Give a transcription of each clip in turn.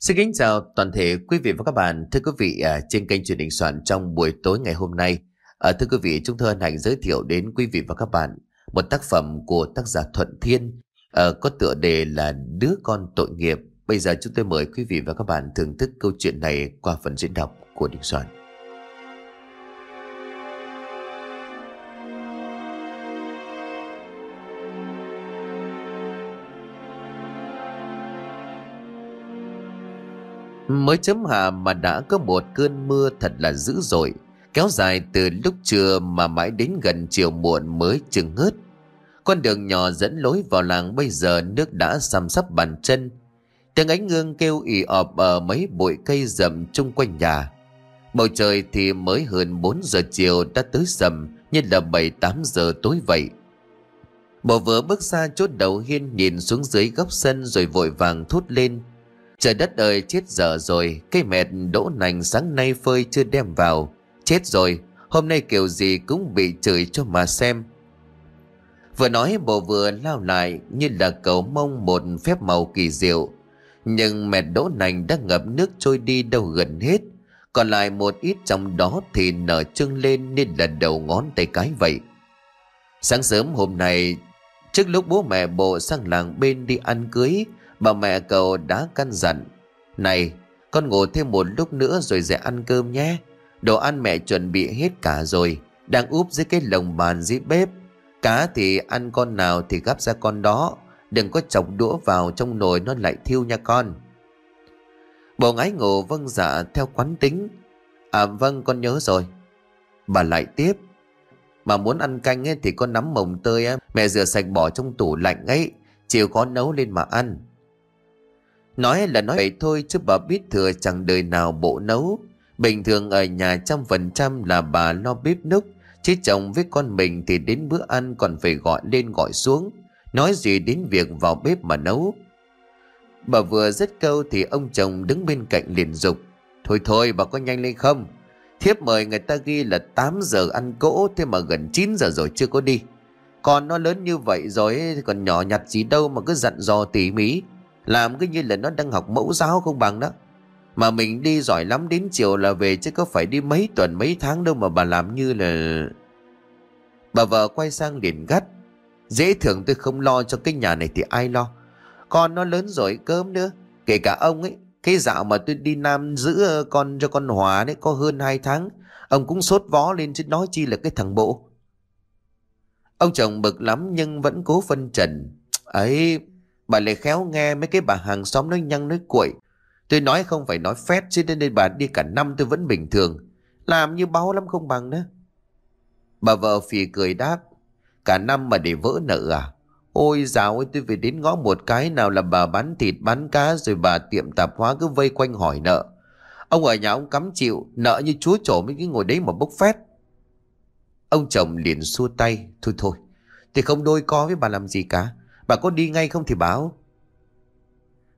Xin kính chào toàn thể quý vị và các bạn. Thưa quý vị, à, trên kênh truyền hình soạn trong buổi tối ngày hôm nay, à, thưa quý vị, chúng tôi hân hạnh giới thiệu đến quý vị và các bạn một tác phẩm của tác giả Thuận Thiên à, có tựa đề là Đứa con tội nghiệp. Bây giờ chúng tôi mời quý vị và các bạn thưởng thức câu chuyện này qua phần diễn đọc của Đình Soạn. Mới chấm hạ mà đã có một cơn mưa thật là dữ dội Kéo dài từ lúc trưa mà mãi đến gần chiều muộn mới chừng hớt Con đường nhỏ dẫn lối vào làng bây giờ nước đã xăm sắp bàn chân Tiếng ánh ngương kêu ì ọp ở mấy bụi cây rậm chung quanh nhà Bầu trời thì mới hơn 4 giờ chiều đã tới sầm như là bảy tám giờ tối vậy. Bồ vừa bước ra chốt đầu hiên nhìn xuống dưới góc sân rồi vội vàng thốt lên. Trời đất ơi chết dở rồi Cây mệt đỗ nành sáng nay phơi chưa đem vào Chết rồi Hôm nay kiểu gì cũng bị chửi cho mà xem Vừa nói bộ vừa lao lại Như là cầu mong một phép màu kỳ diệu Nhưng mệt đỗ nành đã ngập nước trôi đi đâu gần hết Còn lại một ít trong đó thì nở trưng lên Nên là đầu ngón tay cái vậy Sáng sớm hôm nay Trước lúc bố mẹ bộ sang làng bên đi ăn cưới Bà mẹ cậu đã căn dặn Này con ngủ thêm một lúc nữa rồi sẽ ăn cơm nhé Đồ ăn mẹ chuẩn bị hết cả rồi Đang úp dưới cái lồng bàn dưới bếp Cá thì ăn con nào thì gắp ra con đó Đừng có chọc đũa vào trong nồi nó lại thiêu nha con Bộ ngái ngủ vâng dạ theo quán tính À vâng con nhớ rồi Bà lại tiếp Mà muốn ăn canh ấy thì con nắm mồng tơi ấy, Mẹ rửa sạch bỏ trong tủ lạnh ấy Chiều có nấu lên mà ăn Nói là nói vậy thôi chứ bà biết thừa chẳng đời nào bộ nấu. Bình thường ở nhà trăm phần trăm là bà lo bếp núc. Chứ chồng với con mình thì đến bữa ăn còn phải gọi lên gọi xuống. Nói gì đến việc vào bếp mà nấu. Bà vừa dứt câu thì ông chồng đứng bên cạnh liền dục. Thôi thôi bà có nhanh lên không? Thiếp mời người ta ghi là 8 giờ ăn cỗ thế mà gần 9 giờ rồi chưa có đi. Còn nó lớn như vậy rồi còn nhỏ nhặt gì đâu mà cứ dặn dò tỉ mỉ. Làm cứ như là nó đang học mẫu giáo không bằng đó Mà mình đi giỏi lắm đến chiều là về Chứ có phải đi mấy tuần mấy tháng đâu mà bà làm như là Bà vợ quay sang liền gắt Dễ thường tôi không lo cho cái nhà này thì ai lo Con nó lớn rồi cơm nữa Kể cả ông ấy Cái dạo mà tôi đi Nam giữ ờ, con cho con Hòa đấy Có hơn 2 tháng Ông cũng sốt vó lên chứ nói chi là cái thằng bộ Ông chồng bực lắm nhưng vẫn cố phân trần Ấy Bà lại khéo nghe mấy cái bà hàng xóm nói nhăng nói cuội. Tôi nói không phải nói phép, chứ nên, bà đi cả năm tôi vẫn bình thường. Làm như báo lắm không bằng đó. Bà vợ phì cười đáp. Cả năm mà để vỡ nợ à? Ôi dào ơi tôi về đến ngõ một cái nào là bà bán thịt bán cá rồi bà tiệm tạp hóa cứ vây quanh hỏi nợ. Ông ở nhà ông cắm chịu nợ như chúa trổ mấy cái ngồi đấy mà bốc phét. Ông chồng liền xua tay. Thôi thôi, thì không đôi co với bà làm gì cả. Bà có đi ngay không thì báo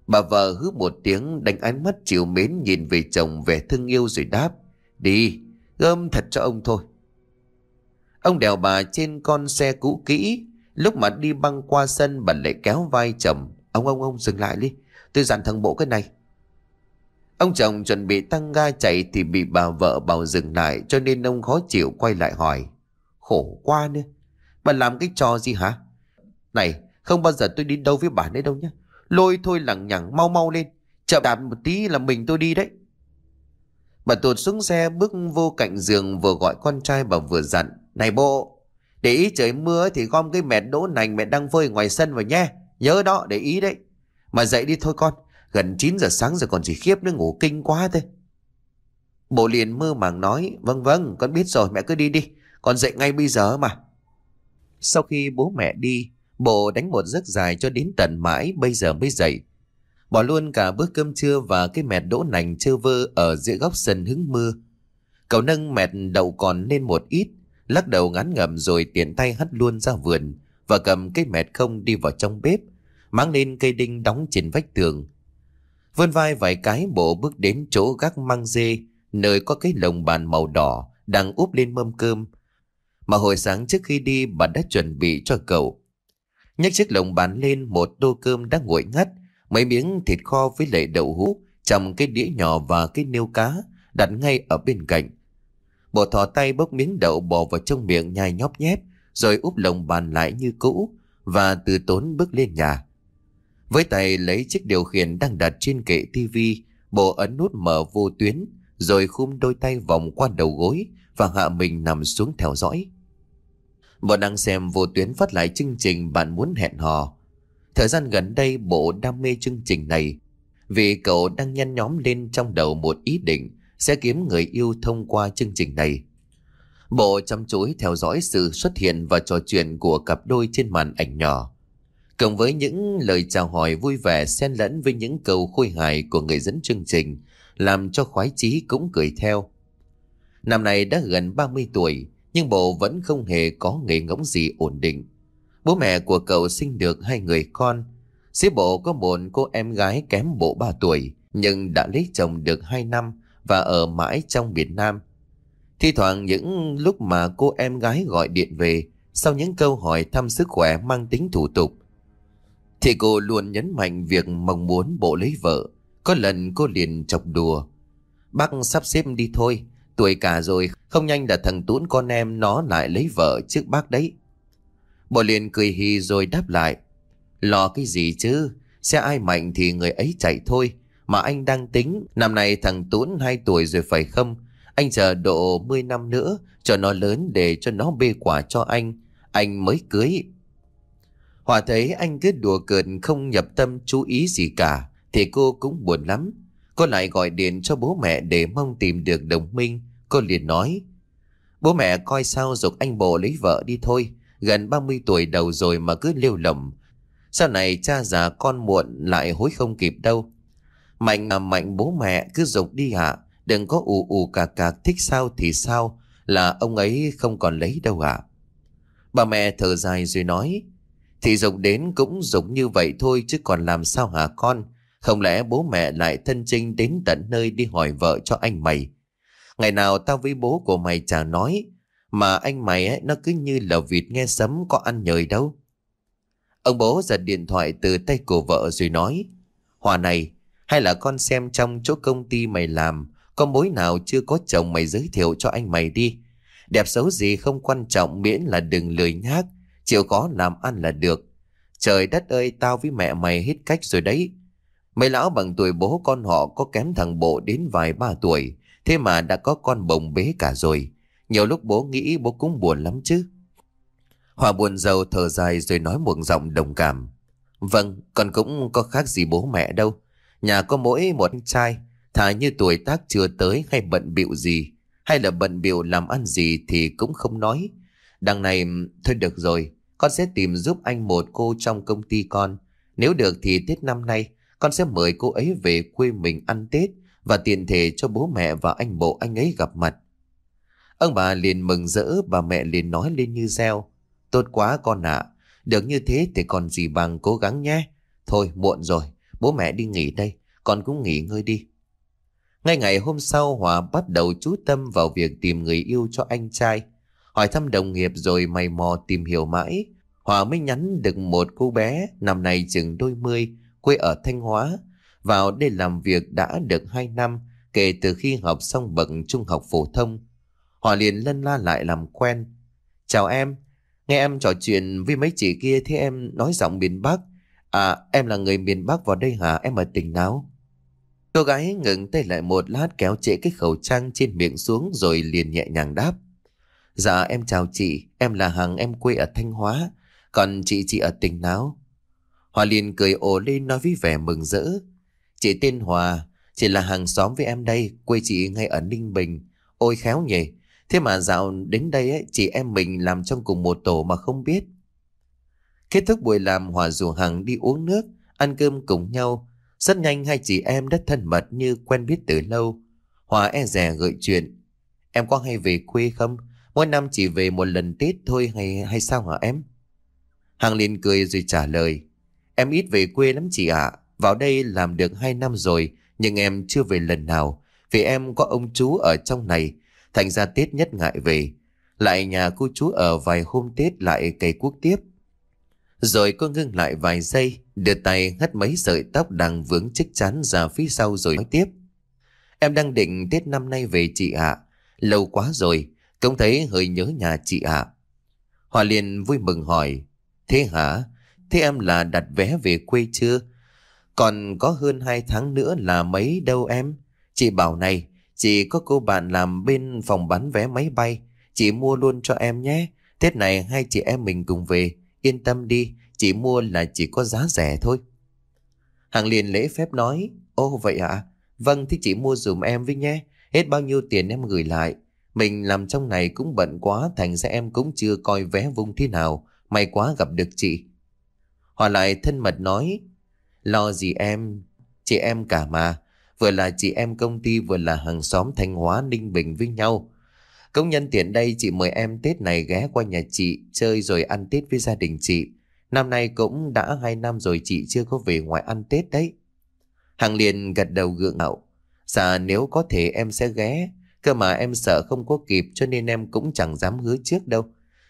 Bà vợ hứ một tiếng đánh ánh mắt chiều mến nhìn về chồng vẻ thương yêu rồi đáp Đi, gom thật cho ông thôi Ông đèo bà trên con xe cũ kỹ Lúc mà đi băng qua sân bà lại kéo vai chồng Ông ông ông dừng lại đi Tôi dặn thằng bộ cái này Ông chồng chuẩn bị tăng ga chạy thì bị bà vợ bảo dừng lại cho nên ông khó chịu quay lại hỏi. Khổ quá nữa. Bà làm cái trò gì hả? Này, không bao giờ tôi đi đâu với bà đấy đâu nhé. Lôi thôi lẳng nhẳng mau mau lên. Chậm đạp một tí là mình tôi đi đấy. Bà tuột xuống xe bước vô cạnh giường vừa gọi con trai bà vừa dặn. Này bộ, để ý trời mưa thì gom cái mẹ đỗ nành mẹ đang vơi ngoài sân vào nhé. Nhớ đó, để ý đấy. Mà dậy đi thôi con, gần 9 giờ sáng rồi còn chỉ khiếp nữa ngủ kinh quá thôi. Bộ liền mơ màng nói, vâng vâng, con biết rồi mẹ cứ đi đi, con dậy ngay bây giờ mà. Sau khi bố mẹ đi, Bộ đánh một giấc dài cho đến tận mãi bây giờ mới dậy. Bỏ luôn cả bữa cơm trưa và cái mẹt đỗ nành trơ vơ ở giữa góc sân hứng mưa. Cậu nâng mẹt đậu còn lên một ít, lắc đầu ngắn ngầm rồi tiện tay hất luôn ra vườn và cầm cái mẹt không đi vào trong bếp, mang lên cây đinh đóng trên vách tường. Vươn vai vài cái bộ bước đến chỗ gác măng dê, nơi có cái lồng bàn màu đỏ đang úp lên mâm cơm. Mà hồi sáng trước khi đi bà đã chuẩn bị cho cậu nhấc chiếc lồng bàn lên một tô cơm đã nguội ngắt, mấy miếng thịt kho với lệ đậu hũ, chầm cái đĩa nhỏ và cái nêu cá, đặt ngay ở bên cạnh. Bộ thò tay bốc miếng đậu bỏ vào trong miệng nhai nhóp nhép, rồi úp lồng bàn lại như cũ, và từ tốn bước lên nhà. Với tay lấy chiếc điều khiển đang đặt trên kệ tivi, bộ ấn nút mở vô tuyến, rồi khum đôi tay vòng qua đầu gối và hạ mình nằm xuống theo dõi. Vợ đang xem vô tuyến phát lại chương trình bạn muốn hẹn hò. Thời gian gần đây bộ đam mê chương trình này vì cậu đang nhăn nhóm lên trong đầu một ý định sẽ kiếm người yêu thông qua chương trình này. Bộ chăm chú theo dõi sự xuất hiện và trò chuyện của cặp đôi trên màn ảnh nhỏ. Cộng với những lời chào hỏi vui vẻ xen lẫn với những câu khôi hài của người dẫn chương trình, làm cho khoái chí cũng cười theo. Năm nay đã gần 30 tuổi, nhưng bộ vẫn không hề có nghề ngỗng gì ổn định. Bố mẹ của cậu sinh được hai người con. Sĩ bộ có một cô em gái kém bộ 3 tuổi, nhưng đã lấy chồng được 2 năm và ở mãi trong Việt Nam. Thi thoảng những lúc mà cô em gái gọi điện về, sau những câu hỏi thăm sức khỏe mang tính thủ tục, thì cô luôn nhấn mạnh việc mong muốn bộ lấy vợ. Có lần cô liền chọc đùa. Bác sắp xếp đi thôi, Tuổi cả rồi Không nhanh là thằng Tún con em Nó lại lấy vợ trước bác đấy Bỏ liền cười hì rồi đáp lại Lo cái gì chứ Xe ai mạnh thì người ấy chạy thôi Mà anh đang tính Năm nay thằng Tún hai tuổi rồi phải không Anh chờ độ 10 năm nữa Cho nó lớn để cho nó bê quả cho anh Anh mới cưới Hòa thấy anh cứ đùa cợt Không nhập tâm chú ý gì cả Thì cô cũng buồn lắm Cô lại gọi điện cho bố mẹ để mong tìm được đồng minh Cô liền nói Bố mẹ coi sao dục anh bộ lấy vợ đi thôi Gần 30 tuổi đầu rồi mà cứ lêu lầm Sau này cha già con muộn lại hối không kịp đâu Mạnh à mạnh bố mẹ cứ dục đi hả Đừng có ù ù cà cà thích sao thì sao Là ông ấy không còn lấy đâu hả à. Bà mẹ thở dài rồi nói Thì dục đến cũng dục như vậy thôi chứ còn làm sao hả con Không lẽ bố mẹ lại thân trinh đến tận nơi đi hỏi vợ cho anh mày Ngày nào tao với bố của mày chả nói Mà anh mày ấy, nó cứ như là vịt nghe sấm có ăn nhời đâu Ông bố giật điện thoại từ tay của vợ rồi nói Hòa này hay là con xem trong chỗ công ty mày làm Có mối nào chưa có chồng mày giới thiệu cho anh mày đi Đẹp xấu gì không quan trọng miễn là đừng lười nhác Chịu có làm ăn là được Trời đất ơi tao với mẹ mày hết cách rồi đấy Mấy lão bằng tuổi bố con họ có kém thằng bộ đến vài ba tuổi Thế mà đã có con bồng bế cả rồi. Nhiều lúc bố nghĩ bố cũng buồn lắm chứ. Hòa buồn giàu thở dài rồi nói một giọng đồng cảm. Vâng, con cũng có khác gì bố mẹ đâu. Nhà có mỗi một anh trai, thà như tuổi tác chưa tới hay bận bịu gì, hay là bận bịu làm ăn gì thì cũng không nói. Đằng này, thôi được rồi, con sẽ tìm giúp anh một cô trong công ty con. Nếu được thì Tết năm nay, con sẽ mời cô ấy về quê mình ăn Tết và tiền thể cho bố mẹ và anh bộ anh ấy gặp mặt. Ông bà liền mừng rỡ, bà mẹ liền nói lên như reo. Tốt quá con ạ, được như thế thì còn gì bằng cố gắng nhé. Thôi muộn rồi, bố mẹ đi nghỉ đây, con cũng nghỉ ngơi đi. Ngay ngày hôm sau Hòa bắt đầu chú tâm vào việc tìm người yêu cho anh trai. Hỏi thăm đồng nghiệp rồi mày mò tìm hiểu mãi. Hòa mới nhắn được một cô bé, năm nay chừng đôi mươi, quê ở Thanh Hóa, vào đây làm việc đã được 2 năm kể từ khi học xong bậc trung học phổ thông. Họ liền lân la lại làm quen. Chào em, nghe em trò chuyện với mấy chị kia thế em nói giọng miền Bắc. À, em là người miền Bắc vào đây hả? Em ở tỉnh nào? Cô gái ngừng tay lại một lát kéo trễ cái khẩu trang trên miệng xuống rồi liền nhẹ nhàng đáp. Dạ em chào chị, em là hằng em quê ở Thanh Hóa, còn chị chị ở tỉnh nào? hòa liền cười ồ lên nói với vẻ mừng rỡ. Chị tên Hòa, chị là hàng xóm với em đây, quê chị ngay ở Ninh Bình. Ôi khéo nhỉ, thế mà dạo đến đây ấy, chị em mình làm trong cùng một tổ mà không biết. Kết thúc buổi làm Hòa rủ Hằng đi uống nước, ăn cơm cùng nhau. Rất nhanh hai chị em đã thân mật như quen biết từ lâu. Hòa e rè gợi chuyện. Em có hay về quê không? Mỗi năm chỉ về một lần Tết thôi hay hay sao hả em? Hằng liền cười rồi trả lời. Em ít về quê lắm chị ạ. À. Vào đây làm được 2 năm rồi, nhưng em chưa về lần nào. Vì em có ông chú ở trong này, thành ra Tết nhất ngại về. Lại nhà cô chú ở vài hôm Tết lại cày cuốc tiếp. Rồi cô ngưng lại vài giây, đưa tay hất mấy sợi tóc đang vướng chích chắn ra phía sau rồi nói tiếp. Em đang định Tết năm nay về chị ạ. Lâu quá rồi, cũng thấy hơi nhớ nhà chị ạ. Hòa liền vui mừng hỏi, thế hả? Thế em là đặt vé về quê chưa? Còn có hơn 2 tháng nữa là mấy đâu em? Chị bảo này, chị có cô bạn làm bên phòng bán vé máy bay. Chị mua luôn cho em nhé. Tết này hai chị em mình cùng về. Yên tâm đi, chị mua là chỉ có giá rẻ thôi. Hằng liền lễ phép nói, ô vậy ạ, vâng thì chị mua dùm em với nhé, hết bao nhiêu tiền em gửi lại. Mình làm trong này cũng bận quá, thành ra em cũng chưa coi vé vung thế nào, may quá gặp được chị. Họ lại thân mật nói, Lo gì em? Chị em cả mà. Vừa là chị em công ty vừa là hàng xóm Thanh Hóa Ninh Bình với nhau. Công nhân tiện đây chị mời em Tết này ghé qua nhà chị chơi rồi ăn Tết với gia đình chị. Năm nay cũng đã 2 năm rồi chị chưa có về ngoài ăn Tết đấy. Hàng liền gật đầu gượng ngạo. Dạ nếu có thể em sẽ ghé. Cơ mà em sợ không có kịp cho nên em cũng chẳng dám hứa trước đâu.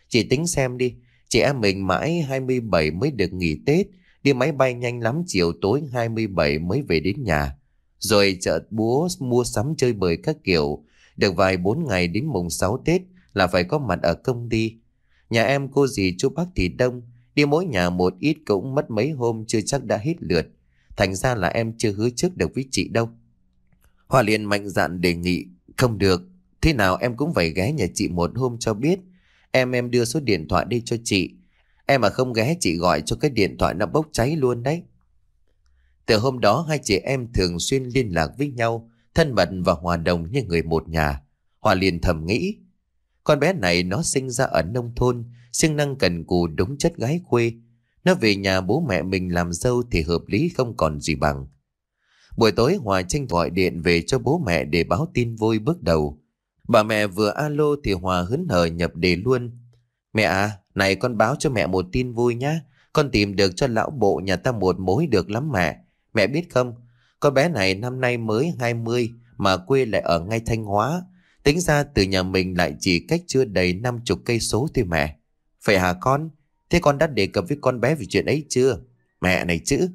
Chị tính xem đi. Chị em mình mãi 27 mới được nghỉ Tết. Đi máy bay nhanh lắm chiều tối 27 mới về đến nhà. Rồi chợ búa mua sắm chơi bời các kiểu. Được vài bốn ngày đến mùng 6 Tết là phải có mặt ở công ty. Nhà em cô dì chú bác thì đông. Đi mỗi nhà một ít cũng mất mấy hôm chưa chắc đã hết lượt. Thành ra là em chưa hứa trước được với chị đâu. Hòa liền mạnh dạn đề nghị. Không được. Thế nào em cũng phải ghé nhà chị một hôm cho biết. Em em đưa số điện thoại đi cho chị. Em mà không ghé chị gọi cho cái điện thoại nó bốc cháy luôn đấy. Từ hôm đó hai chị em thường xuyên liên lạc với nhau, thân mật và hòa đồng như người một nhà. Hòa liền thầm nghĩ, con bé này nó sinh ra ở nông thôn, siêng năng cần cù đúng chất gái quê. Nó về nhà bố mẹ mình làm dâu thì hợp lý không còn gì bằng. Buổi tối Hòa tranh gọi điện về cho bố mẹ để báo tin vui bước đầu. Bà mẹ vừa alo thì Hòa hứng hờ nhập đề luôn. Mẹ à, này con báo cho mẹ một tin vui nhá. Con tìm được cho lão bộ nhà ta một mối được lắm mẹ. Mẹ biết không, con bé này năm nay mới 20 mà quê lại ở ngay Thanh Hóa. Tính ra từ nhà mình lại chỉ cách chưa đầy 50 cây số thôi mẹ. Phải hả con? Thế con đã đề cập với con bé về chuyện ấy chưa? Mẹ này chứ,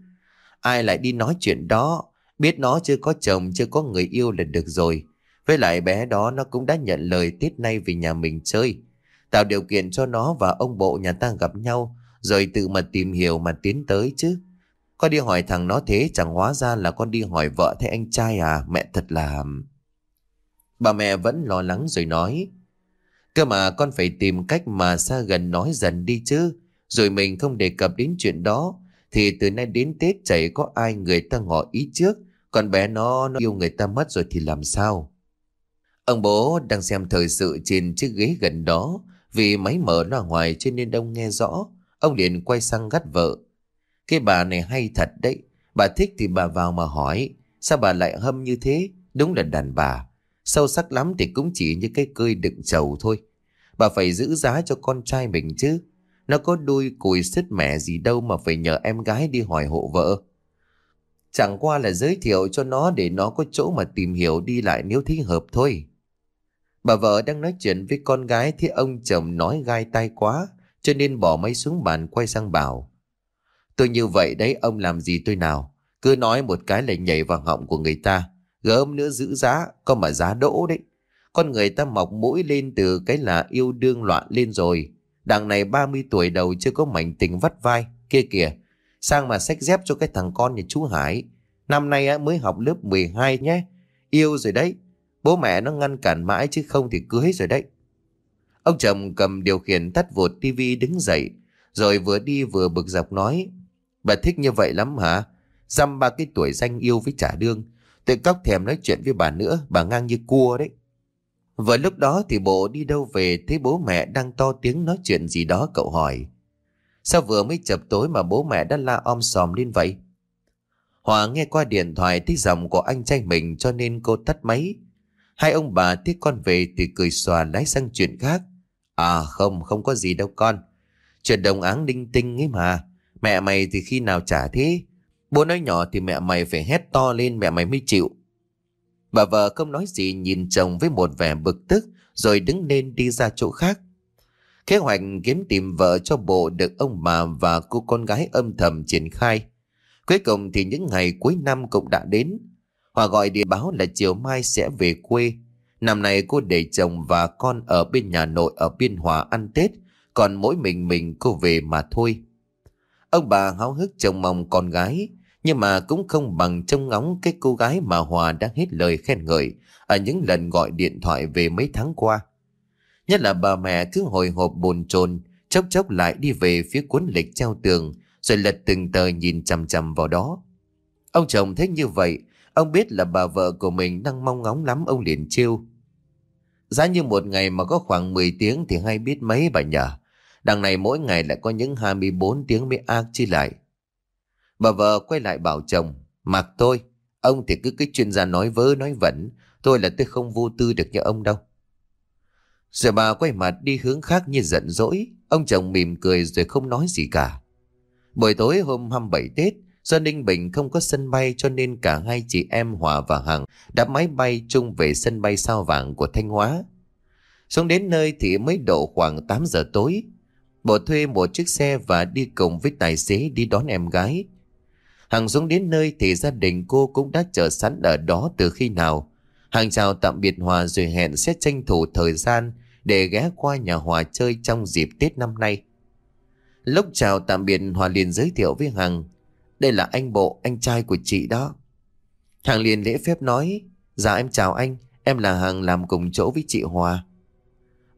ai lại đi nói chuyện đó. Biết nó chưa có chồng, chưa có người yêu là được rồi. Với lại bé đó nó cũng đã nhận lời tiết nay về nhà mình chơi. Tạo điều kiện cho nó và ông bộ nhà ta gặp nhau Rồi tự mà tìm hiểu mà tiến tới chứ Con đi hỏi thằng nó thế chẳng hóa ra là con đi hỏi vợ thế anh trai à Mẹ thật là... Bà mẹ vẫn lo lắng rồi nói Cơ mà con phải tìm cách mà xa gần nói dần đi chứ Rồi mình không đề cập đến chuyện đó Thì từ nay đến Tết chảy có ai người ta ngỏ ý trước Còn bé nó nó yêu người ta mất rồi thì làm sao Ông bố đang xem thời sự trên chiếc ghế gần đó vì máy mở loa ngoài cho nên ông nghe rõ Ông liền quay sang gắt vợ Cái bà này hay thật đấy Bà thích thì bà vào mà hỏi Sao bà lại hâm như thế Đúng là đàn bà Sâu sắc lắm thì cũng chỉ như cái cơi đựng trầu thôi Bà phải giữ giá cho con trai mình chứ Nó có đuôi cùi sứt mẻ gì đâu Mà phải nhờ em gái đi hỏi hộ vợ Chẳng qua là giới thiệu cho nó Để nó có chỗ mà tìm hiểu đi lại nếu thích hợp thôi Bà vợ đang nói chuyện với con gái thì ông chồng nói gai tai quá, cho nên bỏ máy xuống bàn quay sang bảo. Tôi như vậy đấy ông làm gì tôi nào, cứ nói một cái là nhảy vào họng của người ta, gớm nữa giữ giá, có mà giá đỗ đấy. Con người ta mọc mũi lên từ cái là yêu đương loạn lên rồi. Đằng này 30 tuổi đầu chưa có mảnh tình vắt vai, kia kìa. Sang mà sách dép cho cái thằng con nhà chú Hải. Năm nay mới học lớp 12 nhé. Yêu rồi đấy, Bố mẹ nó ngăn cản mãi chứ không thì cưới rồi đấy. Ông chồng cầm điều khiển tắt vụt tivi đứng dậy. Rồi vừa đi vừa bực dọc nói. Bà thích như vậy lắm hả? Dăm ba cái tuổi danh yêu với trả đương. Tôi cóc thèm nói chuyện với bà nữa. Bà ngang như cua đấy. Vừa lúc đó thì bộ đi đâu về thấy bố mẹ đang to tiếng nói chuyện gì đó cậu hỏi. Sao vừa mới chập tối mà bố mẹ đã la om sòm lên vậy? Hòa nghe qua điện thoại thấy giọng của anh trai mình cho nên cô tắt máy Hai ông bà thấy con về thì cười xòa lái sang chuyện khác. À không, không có gì đâu con. Chuyện đồng áng đinh tinh ấy mà. Mẹ mày thì khi nào trả thế? Bố nói nhỏ thì mẹ mày phải hét to lên mẹ mày mới chịu. Bà vợ không nói gì nhìn chồng với một vẻ bực tức rồi đứng lên đi ra chỗ khác. Kế hoạch kiếm tìm vợ cho bộ được ông bà và cô con gái âm thầm triển khai. Cuối cùng thì những ngày cuối năm cũng đã đến. Hòa gọi điện báo là chiều mai sẽ về quê. Năm nay cô để chồng và con ở bên nhà nội ở Biên Hòa ăn Tết, còn mỗi mình mình cô về mà thôi. Ông bà háo hức trông mong con gái, nhưng mà cũng không bằng trông ngóng cái cô gái mà Hòa đã hết lời khen ngợi ở những lần gọi điện thoại về mấy tháng qua. Nhất là bà mẹ cứ hồi hộp bồn chồn chốc chốc lại đi về phía cuốn lịch treo tường, rồi lật từng tờ nhìn chằm chằm vào đó. Ông chồng thấy như vậy, Ông biết là bà vợ của mình đang mong ngóng lắm ông liền chiêu. Giá như một ngày mà có khoảng 10 tiếng thì hay biết mấy bà nhờ. Đằng này mỗi ngày lại có những 24 tiếng mới ác chi lại. Bà vợ quay lại bảo chồng, mặc tôi, ông thì cứ cái chuyên gia nói vớ nói vẩn, tôi là tôi không vô tư được như ông đâu. Rồi bà quay mặt đi hướng khác như giận dỗi, ông chồng mỉm cười rồi không nói gì cả. Buổi tối hôm 27 Tết, Do Ninh Bình không có sân bay cho nên cả hai chị em Hòa và Hằng đã máy bay chung về sân bay sao vàng của Thanh Hóa. Xuống đến nơi thì mới độ khoảng 8 giờ tối. bộ thuê một chiếc xe và đi cùng với tài xế đi đón em gái. Hằng xuống đến nơi thì gia đình cô cũng đã chờ sẵn ở đó từ khi nào. Hằng chào tạm biệt Hòa rồi hẹn sẽ tranh thủ thời gian để ghé qua nhà Hòa chơi trong dịp Tết năm nay. Lúc chào tạm biệt Hòa liền giới thiệu với Hằng đây là anh bộ, anh trai của chị đó. Hàng liền lễ phép nói. Dạ em chào anh, em là Hàng làm cùng chỗ với chị Hòa.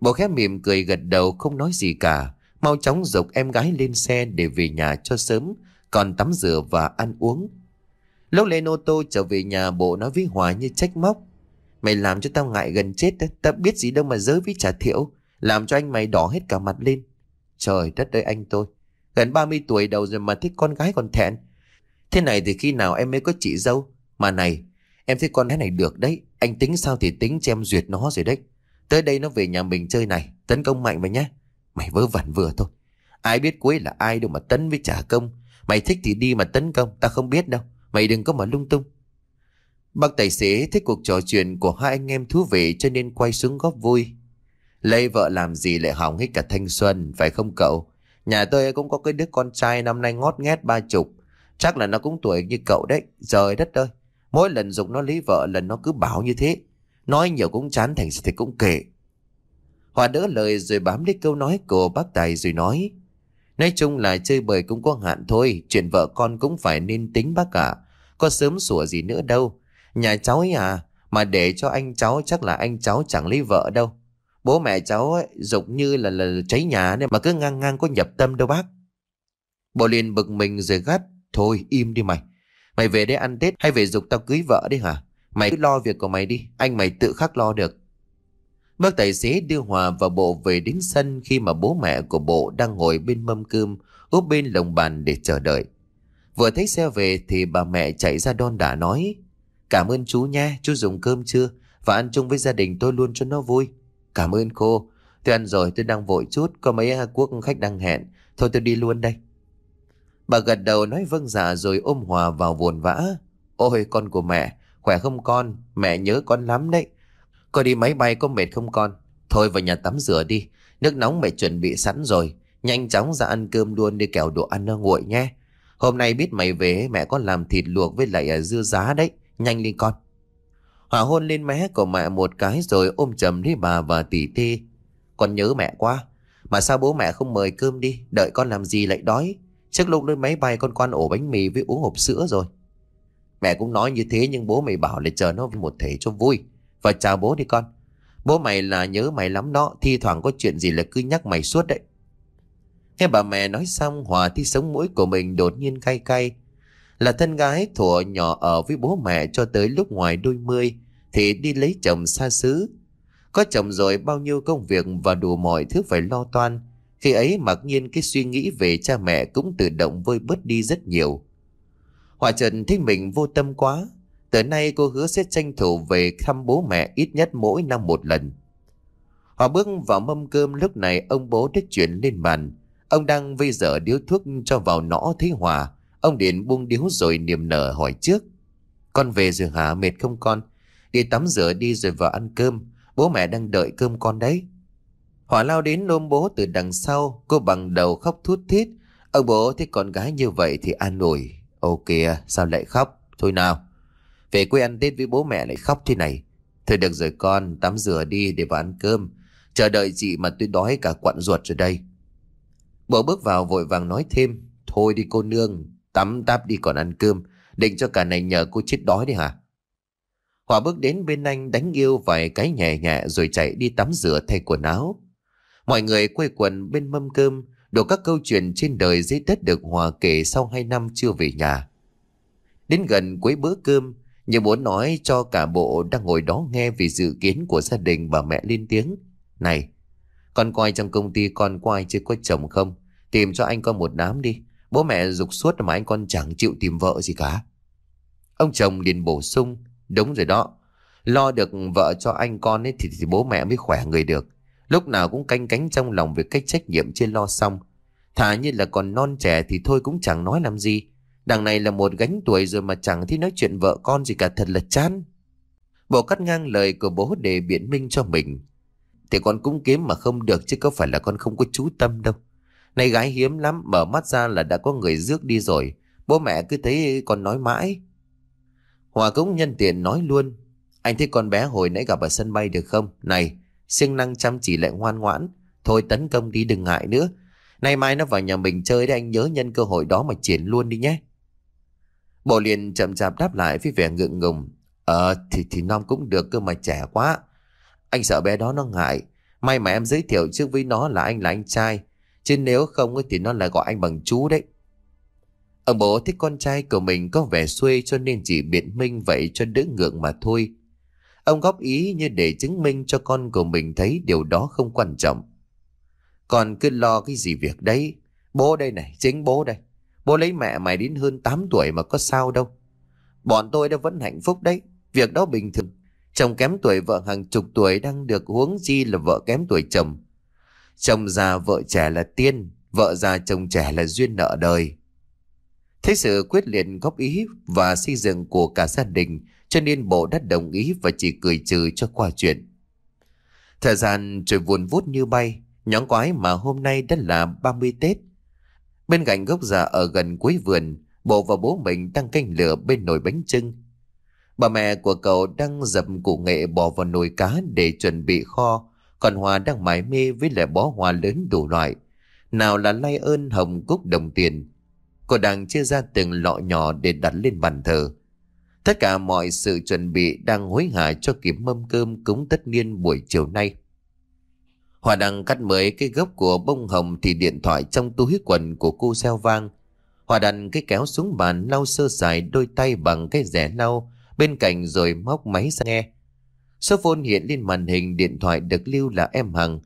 Bộ khép mỉm cười gật đầu không nói gì cả. Mau chóng dục em gái lên xe để về nhà cho sớm, còn tắm rửa và ăn uống. Lúc lên ô tô trở về nhà bộ nói với Hòa như trách móc. Mày làm cho tao ngại gần chết tao biết gì đâu mà giới với trả thiệu, làm cho anh mày đỏ hết cả mặt lên. Trời đất ơi anh tôi, gần 30 tuổi đầu rồi mà thích con gái còn thẹn, Thế này thì khi nào em mới có chị dâu? Mà này, em thấy con bé này được đấy. Anh tính sao thì tính cho em duyệt nó rồi đấy. Tới đây nó về nhà mình chơi này, tấn công mạnh vào nhé. Mày vớ vẩn vừa thôi. Ai biết cuối là ai đâu mà tấn với trả công. Mày thích thì đi mà tấn công, ta không biết đâu. Mày đừng có mà lung tung. Bác tài xế thấy cuộc trò chuyện của hai anh em thú vị cho nên quay xuống góp vui. Lấy vợ làm gì lại hỏng hết cả thanh xuân, phải không cậu? Nhà tôi cũng có cái đứa con trai năm nay ngót nghét ba chục. Chắc là nó cũng tuổi như cậu đấy Trời đất ơi Mỗi lần dùng nó lý vợ lần nó cứ bảo như thế Nói nhiều cũng chán thành thì cũng kệ Hòa đỡ lời rồi bám lấy câu nói của bác Tài rồi nói Nói chung là chơi bời cũng có hạn thôi Chuyện vợ con cũng phải nên tính bác cả, Có sớm sủa gì nữa đâu Nhà cháu ấy à Mà để cho anh cháu chắc là anh cháu chẳng lấy vợ đâu Bố mẹ cháu ấy, dục như là, là cháy nhà nên mà cứ ngang ngang có nhập tâm đâu bác Bộ liền bực mình rồi gắt Thôi im đi mày. Mày về đây ăn Tết hay về dục tao cưới vợ đi hả? Mày cứ lo việc của mày đi, anh mày tự khắc lo được. Bác tài xế đưa Hòa và bộ về đến sân khi mà bố mẹ của bộ đang ngồi bên mâm cơm, úp bên lồng bàn để chờ đợi. Vừa thấy xe về thì bà mẹ chạy ra đon đả nói Cảm ơn chú nha, chú dùng cơm chưa? Và ăn chung với gia đình tôi luôn cho nó vui. Cảm ơn cô. Tôi ăn rồi, tôi đang vội chút, có mấy quốc khách đang hẹn. Thôi tôi đi luôn đây. Bà gật đầu nói vâng dạ rồi ôm Hòa vào vồn vã. Ôi con của mẹ, khỏe không con? Mẹ nhớ con lắm đấy. Có đi máy bay có mệt không con? Thôi vào nhà tắm rửa đi. Nước nóng mẹ chuẩn bị sẵn rồi. Nhanh chóng ra ăn cơm luôn đi kẻo đồ ăn nó nguội nhé. Hôm nay biết mày về mẹ con làm thịt luộc với lại à, dưa giá đấy. Nhanh lên con. Hòa hôn lên mé của mẹ một cái rồi ôm chầm lấy bà và tỉ thi Con nhớ mẹ quá. Mà sao bố mẹ không mời cơm đi Đợi con làm gì lại đói Trước lúc lên máy bay con quan ổ bánh mì với uống hộp sữa rồi. Mẹ cũng nói như thế nhưng bố mày bảo là chờ nó một thể cho vui. Và chào bố đi con. Bố mày là nhớ mày lắm đó, thi thoảng có chuyện gì là cứ nhắc mày suốt đấy. Nghe bà mẹ nói xong Hòa thì sống mũi của mình đột nhiên cay cay. Là thân gái thủa nhỏ ở với bố mẹ cho tới lúc ngoài đôi mươi thì đi lấy chồng xa xứ. Có chồng rồi bao nhiêu công việc và đủ mọi thứ phải lo toan. Khi ấy mặc nhiên cái suy nghĩ về cha mẹ cũng tự động vơi bớt đi rất nhiều. Họa Trần thấy mình vô tâm quá. từ nay cô hứa sẽ tranh thủ về thăm bố mẹ ít nhất mỗi năm một lần. Họ bước vào mâm cơm lúc này ông bố đã chuyển lên bàn. Ông đang vây dở điếu thuốc cho vào nõ thấy Hòa. Ông điện buông điếu rồi niềm nở hỏi trước. Con về rồi hả mệt không con? Đi tắm rửa đi rồi vào ăn cơm. Bố mẹ đang đợi cơm con đấy. Họ lao đến ôm bố từ đằng sau, cô bằng đầu khóc thút thít. Ông bố thấy con gái như vậy thì an ủi. Ô kìa, sao lại khóc? Thôi nào, về quê ăn Tết với bố mẹ lại khóc thế này. Thôi được rồi con, tắm rửa đi để vào ăn cơm. Chờ đợi chị mà tôi đói cả quặn ruột rồi đây. Bố bước vào vội vàng nói thêm. Thôi đi cô nương, tắm táp đi còn ăn cơm. Định cho cả này nhờ cô chết đói đi hả? Hòa bước đến bên anh đánh yêu vài cái nhẹ nhẹ rồi chạy đi tắm rửa thay quần áo. Mọi người quây quần bên mâm cơm, đủ các câu chuyện trên đời dưới đất được Hòa kể sau hai năm chưa về nhà. Đến gần cuối bữa cơm, như muốn nói cho cả bộ đang ngồi đó nghe vì dự kiến của gia đình bà mẹ lên tiếng. Này, con coi trong công ty con có chưa có chồng không? Tìm cho anh con một đám đi. Bố mẹ dục suốt mà anh con chẳng chịu tìm vợ gì cả. Ông chồng liền bổ sung. Đúng rồi đó. Lo được vợ cho anh con ấy thì, thì bố mẹ mới khỏe người được. Lúc nào cũng canh cánh trong lòng về cách trách nhiệm chưa lo xong Thả như là còn non trẻ thì thôi cũng chẳng nói làm gì Đằng này là một gánh tuổi rồi mà chẳng thấy nói chuyện vợ con gì cả thật là chán Bộ cắt ngang lời của bố để biện minh cho mình Thì con cũng kiếm mà không được chứ có phải là con không có chú tâm đâu Này gái hiếm lắm mở mắt ra là đã có người rước đi rồi Bố mẹ cứ thấy con nói mãi Hòa cũng nhân tiện nói luôn Anh thấy con bé hồi nãy gặp ở sân bay được không Này siêng năng chăm chỉ lại ngoan ngoãn. Thôi tấn công đi đừng ngại nữa. Nay mai nó vào nhà mình chơi đấy anh nhớ nhân cơ hội đó mà triển luôn đi nhé. Bộ liền chậm chạp đáp lại với vẻ ngượng ngùng. Ờ thì thì non cũng được cơ mà trẻ quá. Anh sợ bé đó nó ngại. May mà em giới thiệu trước với nó là anh là anh trai. Chứ nếu không thì nó lại gọi anh bằng chú đấy. Ông bố thích con trai của mình có vẻ xuê cho nên chỉ biện minh vậy cho đỡ ngượng mà thôi. Ông góp ý như để chứng minh cho con của mình thấy điều đó không quan trọng. Còn cứ lo cái gì việc đấy. Bố đây này, chính bố đây. Bố lấy mẹ mày đến hơn 8 tuổi mà có sao đâu. Bọn tôi đã vẫn hạnh phúc đấy. Việc đó bình thường. Chồng kém tuổi vợ hàng chục tuổi đang được huống chi là vợ kém tuổi chồng. Chồng già vợ trẻ là tiên, vợ già chồng trẻ là duyên nợ đời. Thế sự quyết liệt góp ý và xây dựng của cả gia đình cho nên bộ đã đồng ý và chỉ cười trừ cho qua chuyện. Thời gian trôi vuồn vút như bay, nhóm quái mà hôm nay đã là 30 Tết. Bên cạnh gốc già ở gần cuối vườn, bộ và bố mình đang canh lửa bên nồi bánh trưng. Bà mẹ của cậu đang dập củ nghệ bỏ vào nồi cá để chuẩn bị kho, còn Hòa đang mải mê với lẻ bó hoa lớn đủ loại. Nào là lay ơn hồng cúc đồng tiền. Cô đang chia ra từng lọ nhỏ để đặt lên bàn thờ. Tất cả mọi sự chuẩn bị đang hối hả cho kịp mâm cơm cúng tất niên buổi chiều nay. Hòa đang cắt mới cái gốc của bông hồng thì điện thoại trong túi quần của cô xeo vang. Hòa đặt cái kéo xuống bàn lau sơ sài đôi tay bằng cái rẻ lau bên cạnh rồi móc máy sang nghe. Số phone hiện lên màn hình điện thoại được lưu là em Hằng.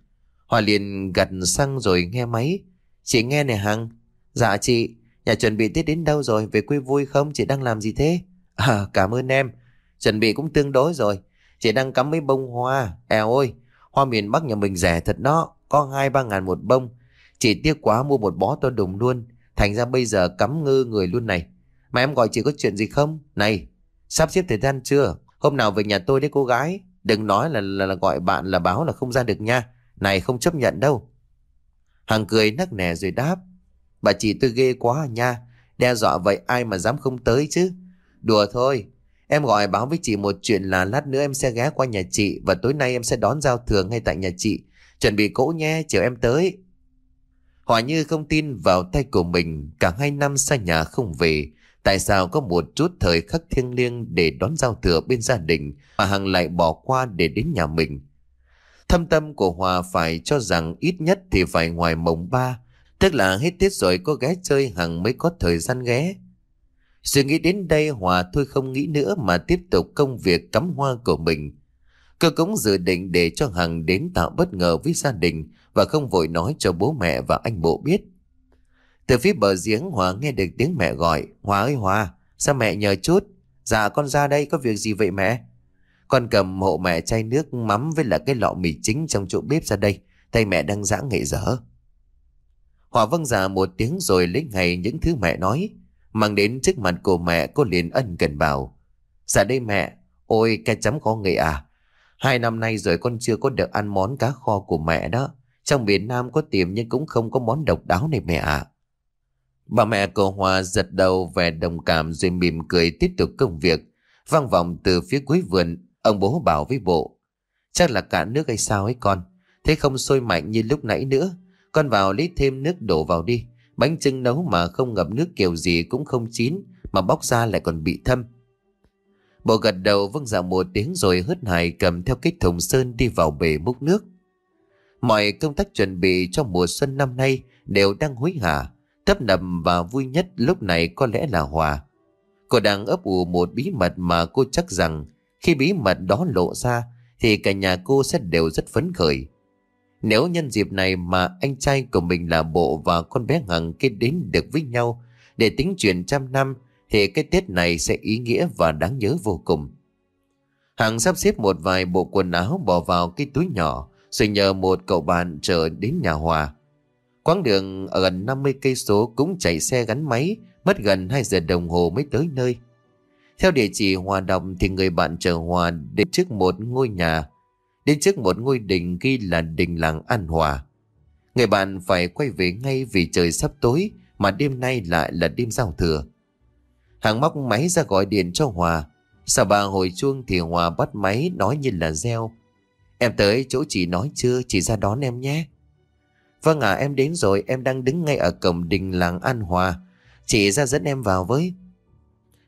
Hòa liền gặt xăng rồi nghe máy. Chị nghe này Hằng. Dạ chị, nhà chuẩn bị Tết đến đâu rồi? Về quê vui không? Chị đang làm gì thế? À, cảm ơn em. Chuẩn bị cũng tương đối rồi. Chị đang cắm mấy bông hoa. Eo ơi, hoa miền Bắc nhà mình rẻ thật đó. Có hai ba ngàn một bông. Chị tiếc quá mua một bó to đùng luôn. Thành ra bây giờ cắm ngư người luôn này. Mà em gọi chị có chuyện gì không? Này, sắp xếp thời gian chưa? Hôm nào về nhà tôi đấy cô gái. Đừng nói là, là, là gọi bạn là báo là không ra được nha. Này không chấp nhận đâu. Hằng cười nắc nẻ rồi đáp. Bà chị tôi ghê quá nha. Đe dọa vậy ai mà dám không tới chứ. Đùa thôi. Em gọi báo với chị một chuyện là lát nữa em sẽ ghé qua nhà chị và tối nay em sẽ đón giao thừa ngay tại nhà chị. Chuẩn bị cỗ nhé, chờ em tới. Hòa như không tin vào tay của mình, cả hai năm xa nhà không về. Tại sao có một chút thời khắc thiêng liêng để đón giao thừa bên gia đình mà Hằng lại bỏ qua để đến nhà mình? Thâm tâm của Hòa phải cho rằng ít nhất thì phải ngoài mồng ba, tức là hết tiết rồi có ghé chơi Hằng mới có thời gian ghé suy nghĩ đến đây Hòa thôi không nghĩ nữa mà tiếp tục công việc cắm hoa của mình. Cơ cũng dự định để cho Hằng đến tạo bất ngờ với gia đình và không vội nói cho bố mẹ và anh bộ biết. Từ phía bờ giếng Hòa nghe được tiếng mẹ gọi. Hòa ơi Hòa, sao mẹ nhờ chút? Dạ con ra đây có việc gì vậy mẹ? Con cầm hộ mẹ chai nước mắm với là cái lọ mì chính trong chỗ bếp ra đây. Tay mẹ đang giãn nghệ dở. Hòa vâng giả dạ một tiếng rồi lấy ngay những thứ mẹ nói. Mang đến trước mặt cô mẹ cô liền ân cần bảo Dạ đây mẹ Ôi cái chấm khó nghề à Hai năm nay rồi con chưa có được ăn món cá kho của mẹ đó Trong Việt Nam có tìm nhưng cũng không có món độc đáo này mẹ ạ Bà mẹ cô Hòa giật đầu về đồng cảm rồi mỉm cười tiếp tục công việc Vang vọng từ phía cuối vườn Ông bố bảo với bộ Chắc là cả nước hay sao ấy con Thế không sôi mạnh như lúc nãy nữa Con vào lấy thêm nước đổ vào đi Bánh trưng nấu mà không ngập nước kiểu gì cũng không chín Mà bóc ra lại còn bị thâm Bộ gật đầu vâng dạ một tiếng rồi hớt hải cầm theo cái thùng sơn đi vào bể múc nước Mọi công tác chuẩn bị cho mùa xuân năm nay đều đang hối hả Thấp nầm và vui nhất lúc này có lẽ là Hòa Cô đang ấp ủ một bí mật mà cô chắc rằng Khi bí mật đó lộ ra Thì cả nhà cô sẽ đều rất phấn khởi nếu nhân dịp này mà anh trai của mình là bộ và con bé Hằng kết đến được với nhau để tính chuyện trăm năm thì cái Tết này sẽ ý nghĩa và đáng nhớ vô cùng. Hằng sắp xếp một vài bộ quần áo bỏ vào cái túi nhỏ rồi nhờ một cậu bạn chở đến nhà Hòa. Quãng đường ở gần 50 cây số cũng chạy xe gắn máy, mất gần 2 giờ đồng hồ mới tới nơi. Theo địa chỉ Hòa Đồng thì người bạn chở Hòa đến trước một ngôi nhà đến trước một ngôi đình ghi là đình làng An Hòa. Người bạn phải quay về ngay vì trời sắp tối mà đêm nay lại là đêm giao thừa. Hằng móc máy ra gọi điện cho Hòa. Sao bà hồi chuông thì Hòa bắt máy nói như là reo. Em tới chỗ chị nói chưa, chị ra đón em nhé. Vâng à em đến rồi, em đang đứng ngay ở cổng đình làng An Hòa. Chị ra dẫn em vào với.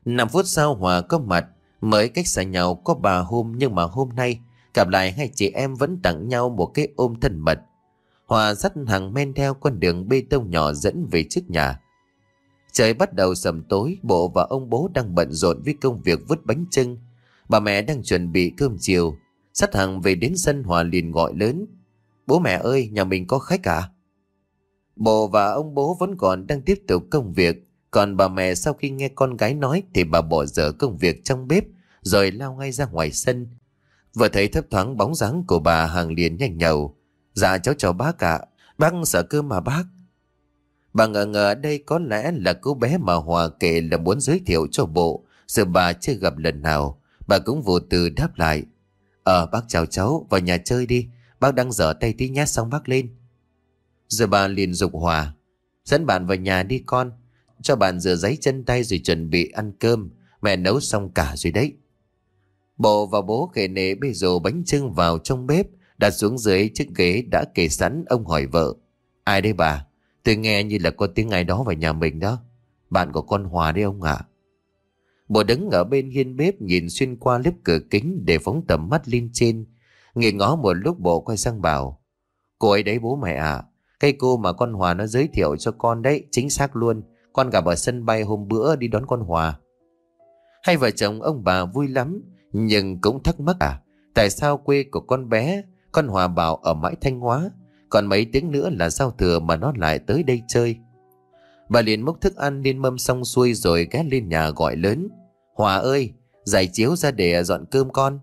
Năm phút sau Hòa có mặt, mới cách xa nhau có bà hôm nhưng mà hôm nay cặp lại hai chị em vẫn tặng nhau một cái ôm thân mật. Hòa dắt hàng men theo con đường bê tông nhỏ dẫn về trước nhà. Trời bắt đầu sầm tối, bộ và ông bố đang bận rộn với công việc vứt bánh trưng. Bà mẹ đang chuẩn bị cơm chiều. Sắt hàng về đến sân Hòa liền gọi lớn. Bố mẹ ơi, nhà mình có khách à? Bộ và ông bố vẫn còn đang tiếp tục công việc. Còn bà mẹ sau khi nghe con gái nói thì bà bỏ dở công việc trong bếp rồi lao ngay ra ngoài sân Vừa thấy thấp thoáng bóng dáng của bà hàng liền nhanh nhầu. Dạ cháu chào bác ạ. Bác sợ cơ mà bác. Bà ngờ ngờ đây có lẽ là cô bé mà Hòa kể là muốn giới thiệu cho bộ. Giờ bà chưa gặp lần nào. Bà cũng vô từ đáp lại. Ờ bác chào cháu vào nhà chơi đi. Bác đang dở tay tí nhát xong bác lên. Rồi bà liền dục Hòa. Dẫn bạn vào nhà đi con. Cho bạn rửa giấy chân tay rồi chuẩn bị ăn cơm. Mẹ nấu xong cả rồi đấy. Bộ và bố kề nể bê rồ bánh trưng vào trong bếp, đặt xuống dưới chiếc ghế đã kề sẵn ông hỏi vợ. Ai đấy bà? Tôi nghe như là có tiếng ai đó vào nhà mình đó. Bạn của con Hòa đấy ông ạ. À? Bộ đứng ở bên hiên bếp nhìn xuyên qua lớp cửa kính để phóng tầm mắt lên trên. nghe ngó một lúc bộ quay sang bảo. Cô ấy đấy bố mẹ ạ. À? Cái cô mà con Hòa nó giới thiệu cho con đấy, chính xác luôn. Con gặp ở sân bay hôm bữa đi đón con Hòa. Hai vợ chồng ông bà vui lắm nhưng cũng thắc mắc à Tại sao quê của con bé Con Hòa bảo ở mãi Thanh Hóa Còn mấy tiếng nữa là giao thừa mà nó lại tới đây chơi Bà liền múc thức ăn lên mâm xong xuôi rồi ghé lên nhà gọi lớn Hòa ơi Giải chiếu ra để dọn cơm con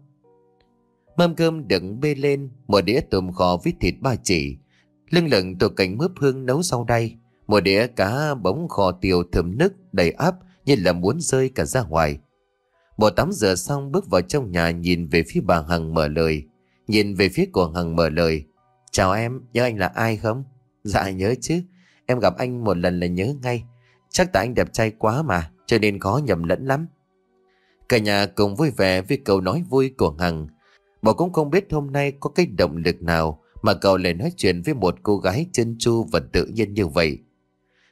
Mâm cơm đựng bê lên Một đĩa tôm kho với thịt ba chỉ Lưng lửng tổ cánh mướp hương nấu rau đay Một đĩa cá bóng kho tiêu thơm nức Đầy áp như là muốn rơi cả ra ngoài Bộ tắm rửa xong bước vào trong nhà nhìn về phía bà Hằng mở lời. Nhìn về phía của Hằng mở lời. Chào em, nhớ anh là ai không? Dạ nhớ chứ. Em gặp anh một lần là nhớ ngay. Chắc tại anh đẹp trai quá mà, cho nên khó nhầm lẫn lắm. Cả nhà cùng vui vẻ với câu nói vui của Hằng. Bà cũng không biết hôm nay có cái động lực nào mà cậu lại nói chuyện với một cô gái chân chu và tự nhiên như vậy.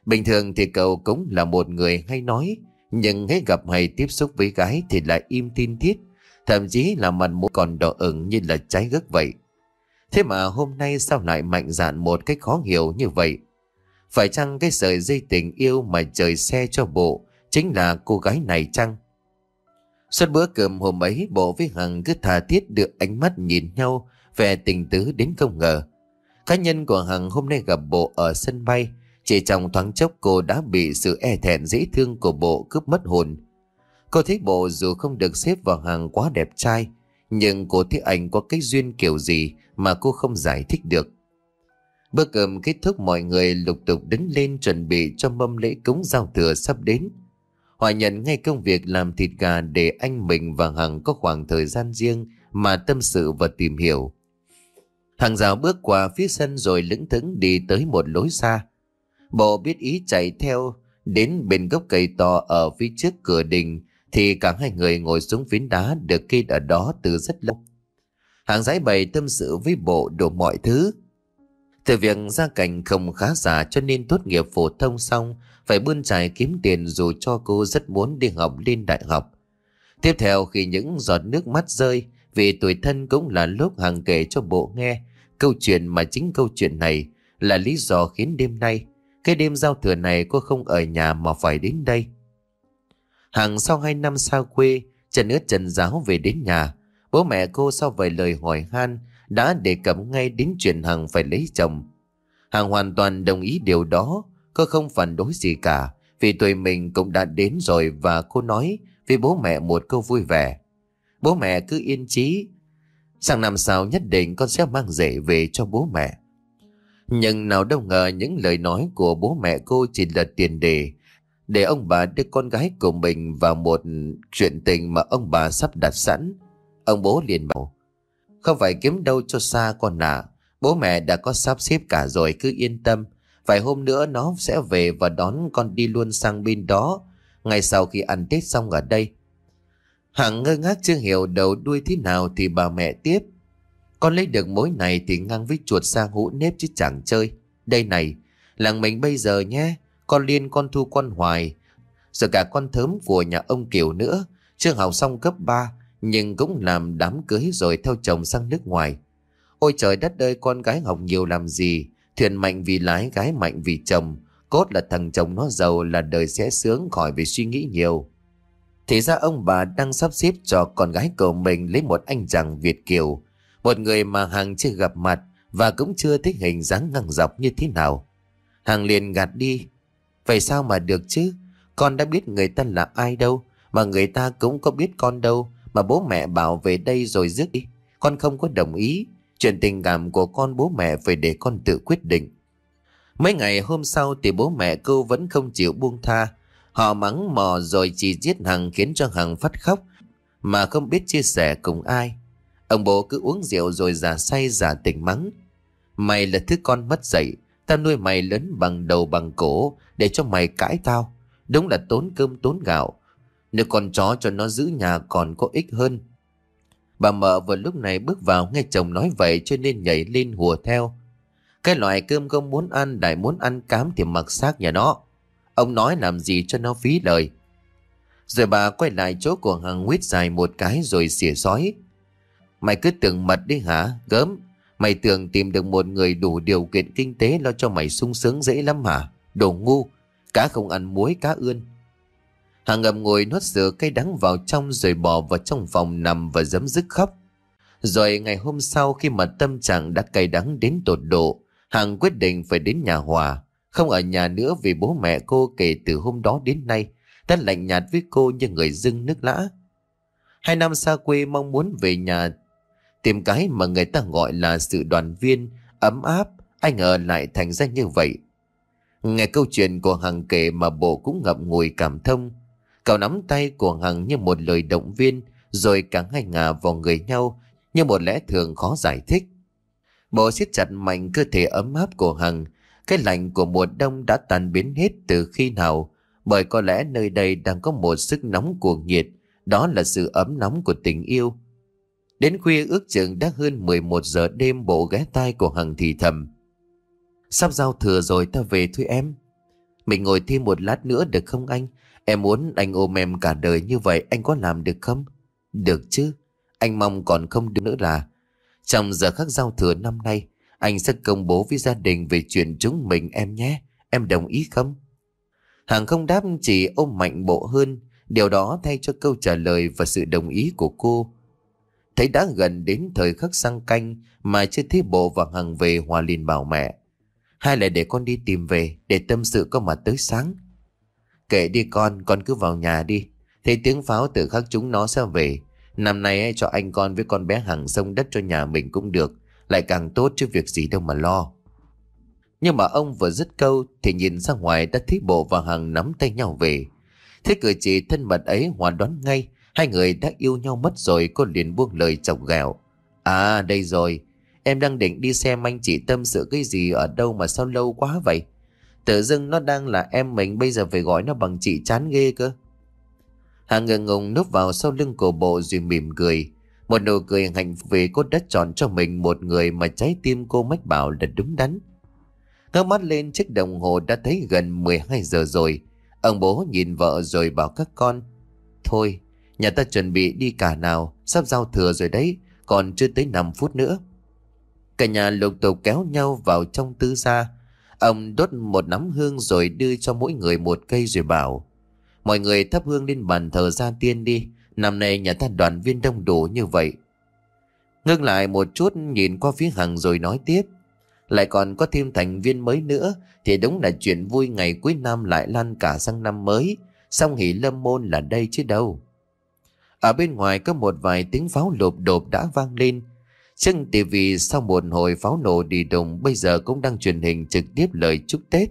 Bình thường thì cậu cũng là một người hay nói, nhưng hãy gặp hay tiếp xúc với gái thì lại im tin thiết Thậm chí là mặt mũi còn đỏ ửng như là cháy gấc vậy Thế mà hôm nay sao lại mạnh dạn một cách khó hiểu như vậy Phải chăng cái sợi dây tình yêu mà trời xe cho bộ Chính là cô gái này chăng Suốt bữa cơm hôm ấy bộ với Hằng cứ thà thiết được ánh mắt nhìn nhau Về tình tứ đến không ngờ Cá nhân của Hằng hôm nay gặp bộ ở sân bay chỉ trong thoáng chốc cô đã bị sự e thẹn dễ thương của bộ cướp mất hồn. Cô thấy bộ dù không được xếp vào hàng quá đẹp trai, nhưng cô thấy anh có cái duyên kiểu gì mà cô không giải thích được. Bữa cơm kết thúc mọi người lục tục đứng lên chuẩn bị cho mâm lễ cúng giao thừa sắp đến. Hòa nhận ngay công việc làm thịt gà để anh mình và Hằng có khoảng thời gian riêng mà tâm sự và tìm hiểu. Hằng rào bước qua phía sân rồi lững thững đi tới một lối xa. Bồ biết ý chạy theo Đến bên gốc cây to ở phía trước cửa đình Thì cả hai người ngồi xuống phiến đá Được kê ở đó từ rất lâu Hàng giải bày tâm sự với bộ đủ mọi thứ Từ việc gia cảnh không khá giả Cho nên tốt nghiệp phổ thông xong Phải bươn trải kiếm tiền Dù cho cô rất muốn đi học lên đại học Tiếp theo khi những giọt nước mắt rơi Vì tuổi thân cũng là lúc hàng kể cho bộ nghe Câu chuyện mà chính câu chuyện này Là lý do khiến đêm nay cái đêm giao thừa này cô không ở nhà mà phải đến đây. Hàng sau hai năm xa quê, Trần ướt trần giáo về đến nhà. Bố mẹ cô sau vài lời hỏi han đã đề cập ngay đến chuyện Hằng phải lấy chồng. Hằng hoàn toàn đồng ý điều đó, cô không phản đối gì cả vì tuổi mình cũng đã đến rồi và cô nói với bố mẹ một câu vui vẻ. Bố mẹ cứ yên chí, sang năm sau nhất định con sẽ mang rể về cho bố mẹ. Nhưng nào đâu ngờ những lời nói của bố mẹ cô chỉ là tiền đề để ông bà đưa con gái của mình vào một chuyện tình mà ông bà sắp đặt sẵn. Ông bố liền bảo, không phải kiếm đâu cho xa con à, bố mẹ đã có sắp xếp cả rồi cứ yên tâm. Vài hôm nữa nó sẽ về và đón con đi luôn sang bên đó, ngay sau khi ăn Tết xong ở đây. Hằng ngơ ngác chưa hiểu đầu đuôi thế nào thì bà mẹ tiếp. Con lấy được mối này thì ngang với chuột sang hũ nếp chứ chẳng chơi. Đây này, làng mình bây giờ nhé. Con Liên, con Thu, con Hoài. Rồi cả con thớm của nhà ông Kiều nữa. Chưa học xong cấp 3, nhưng cũng làm đám cưới rồi theo chồng sang nước ngoài. Ôi trời đất ơi, con gái học nhiều làm gì. Thuyền mạnh vì lái, gái mạnh vì chồng. Cốt là thằng chồng nó giàu là đời sẽ sướng khỏi vì suy nghĩ nhiều. Thì ra ông bà đang sắp xếp cho con gái của mình lấy một anh chàng Việt Kiều một người mà Hằng chưa gặp mặt Và cũng chưa thích hình dáng ngang dọc như thế nào Hằng liền gạt đi Vậy sao mà được chứ Con đã biết người ta là ai đâu Mà người ta cũng có biết con đâu Mà bố mẹ bảo về đây rồi rước đi Con không có đồng ý Chuyện tình cảm của con bố mẹ phải để con tự quyết định Mấy ngày hôm sau thì bố mẹ cô vẫn không chịu buông tha Họ mắng mò rồi chỉ giết Hằng khiến cho Hằng phát khóc Mà không biết chia sẻ cùng ai Ông bố cứ uống rượu rồi giả say giả tỉnh mắng. Mày là thứ con mất dạy, tao nuôi mày lớn bằng đầu bằng cổ để cho mày cãi tao. Đúng là tốn cơm tốn gạo. Nếu con chó cho nó giữ nhà còn có ích hơn. Bà mợ vừa lúc này bước vào nghe chồng nói vậy cho nên nhảy lên hùa theo. Cái loại cơm không muốn ăn đại muốn ăn cám thì mặc xác nhà nó. Ông nói làm gì cho nó phí lời. Rồi bà quay lại chỗ của hàng huyết dài một cái rồi xỉa sói. Mày cứ tưởng mật đi hả? Gớm. Mày tưởng tìm được một người đủ điều kiện kinh tế lo cho mày sung sướng dễ lắm hả? Đồ ngu. Cá không ăn muối cá ươn. Hà ngầm ngồi nuốt sữa cay đắng vào trong rồi bỏ vào trong phòng nằm và giấm dứt khóc. Rồi ngày hôm sau khi mà tâm trạng đã cay đắng đến tột độ, Hằng quyết định phải đến nhà Hòa. Không ở nhà nữa vì bố mẹ cô kể từ hôm đó đến nay đã lạnh nhạt với cô như người dưng nước lã. Hai năm xa quê mong muốn về nhà Tìm cái mà người ta gọi là sự đoàn viên, ấm áp, anh ở lại thành ra như vậy. Nghe câu chuyện của Hằng kể mà bộ cũng ngậm ngùi cảm thông. Cậu nắm tay của Hằng như một lời động viên, rồi cả hai ngả vào người nhau như một lẽ thường khó giải thích. Bộ siết chặt mạnh cơ thể ấm áp của Hằng, cái lạnh của mùa đông đã tan biến hết từ khi nào, bởi có lẽ nơi đây đang có một sức nóng cuồng nhiệt, đó là sự ấm nóng của tình yêu. Đến khuya ước chừng đã hơn 11 giờ đêm bộ ghé tai của Hằng thì thầm. Sắp giao thừa rồi ta về thôi em. Mình ngồi thêm một lát nữa được không anh? Em muốn anh ôm em cả đời như vậy anh có làm được không? Được chứ. Anh mong còn không được nữa là trong giờ khắc giao thừa năm nay anh sẽ công bố với gia đình về chuyện chúng mình em nhé. Em đồng ý không? Hằng không đáp chỉ ôm mạnh bộ hơn Điều đó thay cho câu trả lời và sự đồng ý của cô Thấy đã gần đến thời khắc sang canh mà chưa thấy bộ và hằng về hòa liền bảo mẹ. Hay là để con đi tìm về để tâm sự có mặt tới sáng. kể đi con, con cứ vào nhà đi. Thấy tiếng pháo từ khắc chúng nó sẽ về. Năm nay ấy, cho anh con với con bé hằng sông đất cho nhà mình cũng được. Lại càng tốt chứ việc gì đâu mà lo. Nhưng mà ông vừa dứt câu thì nhìn ra ngoài đã thấy bộ và hằng nắm tay nhau về. Thế cử chỉ thân mật ấy hòa đoán ngay Hai người đã yêu nhau mất rồi cô liền buông lời chọc ghẹo. À đây rồi, em đang định đi xem anh chị tâm sự cái gì ở đâu mà sao lâu quá vậy? Tự dưng nó đang là em mình bây giờ phải gọi nó bằng chị chán ghê cơ. Hà ngừng ngùng núp vào sau lưng cổ bộ rồi mỉm cười. Một nụ cười hạnh phúc vì cô đã chọn cho mình một người mà trái tim cô mách bảo là đúng đắn. Ngước mắt lên chiếc đồng hồ đã thấy gần 12 giờ rồi. Ông bố nhìn vợ rồi bảo các con. Thôi, Nhà ta chuẩn bị đi cả nào Sắp giao thừa rồi đấy Còn chưa tới 5 phút nữa Cả nhà lục tục kéo nhau vào trong tư gia Ông đốt một nắm hương rồi đưa cho mỗi người một cây rồi bảo Mọi người thắp hương lên bàn thờ gia tiên đi Năm nay nhà ta đoàn viên đông đủ như vậy Ngưng lại một chút nhìn qua phía hàng rồi nói tiếp Lại còn có thêm thành viên mới nữa Thì đúng là chuyện vui ngày cuối năm lại lan cả sang năm mới Xong hỷ lâm môn là đây chứ đâu ở bên ngoài có một vài tiếng pháo lộp đột đã vang lên chân Trên vì sau một hồi pháo nổ đi đồng Bây giờ cũng đang truyền hình trực tiếp lời chúc Tết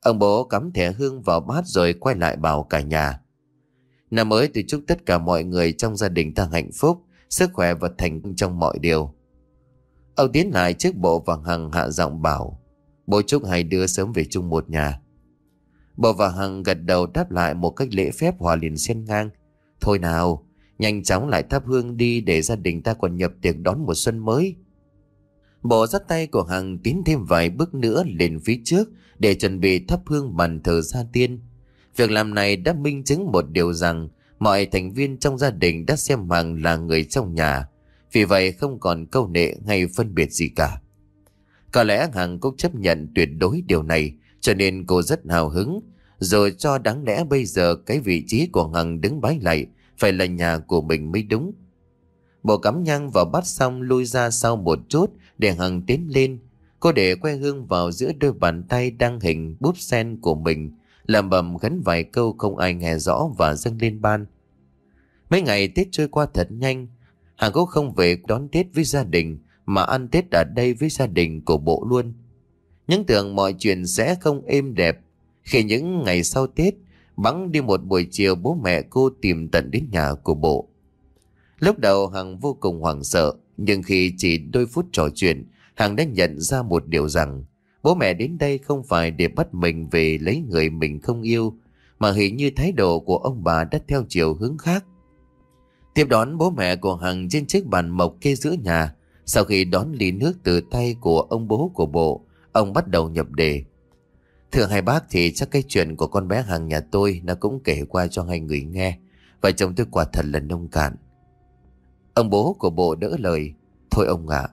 Ông bố cắm thẻ hương vào bát rồi quay lại bảo cả nhà Năm mới tôi chúc tất cả mọi người trong gia đình ta hạnh phúc Sức khỏe và thành công trong mọi điều Ông tiến lại trước bộ và Hằng hạ giọng bảo Bố chúc hai đứa sớm về chung một nhà Bộ và Hằng gật đầu đáp lại một cách lễ phép hòa liền xen ngang Thôi nào, nhanh chóng lại thắp hương đi để gia đình ta còn nhập tiệc đón một xuân mới. bộ dắt tay của Hằng tiến thêm vài bước nữa lên phía trước để chuẩn bị thắp hương bàn thờ gia tiên. Việc làm này đã minh chứng một điều rằng mọi thành viên trong gia đình đã xem Hằng là người trong nhà, vì vậy không còn câu nệ hay phân biệt gì cả. Có lẽ Hằng cũng chấp nhận tuyệt đối điều này, cho nên cô rất hào hứng rồi cho đáng lẽ bây giờ cái vị trí của Hằng đứng bái lạy phải là nhà của mình mới đúng. Bộ cắm nhang vào bát xong lui ra sau một chút để Hằng tiến lên. Cô để que hương vào giữa đôi bàn tay đang hình búp sen của mình, làm bầm gắn vài câu không ai nghe rõ và dâng lên ban. Mấy ngày Tết trôi qua thật nhanh, Hằng cũng không về đón Tết với gia đình mà ăn Tết ở đây với gia đình của bộ luôn. Những tưởng mọi chuyện sẽ không êm đẹp khi những ngày sau Tết, Bắn đi một buổi chiều bố mẹ cô tìm tận đến nhà của bộ. Lúc đầu Hằng vô cùng hoảng sợ, nhưng khi chỉ đôi phút trò chuyện, Hằng đã nhận ra một điều rằng bố mẹ đến đây không phải để bắt mình về lấy người mình không yêu, mà hình như thái độ của ông bà đã theo chiều hướng khác. Tiếp đón bố mẹ của Hằng trên chiếc bàn mộc kê giữa nhà, sau khi đón ly nước từ tay của ông bố của bộ, ông bắt đầu nhập đề. Thưa hai bác thì chắc cái chuyện của con bé hàng nhà tôi Nó cũng kể qua cho hai người nghe Vợ chồng tôi quả thật là nông cạn Ông bố của bộ đỡ lời Thôi ông ạ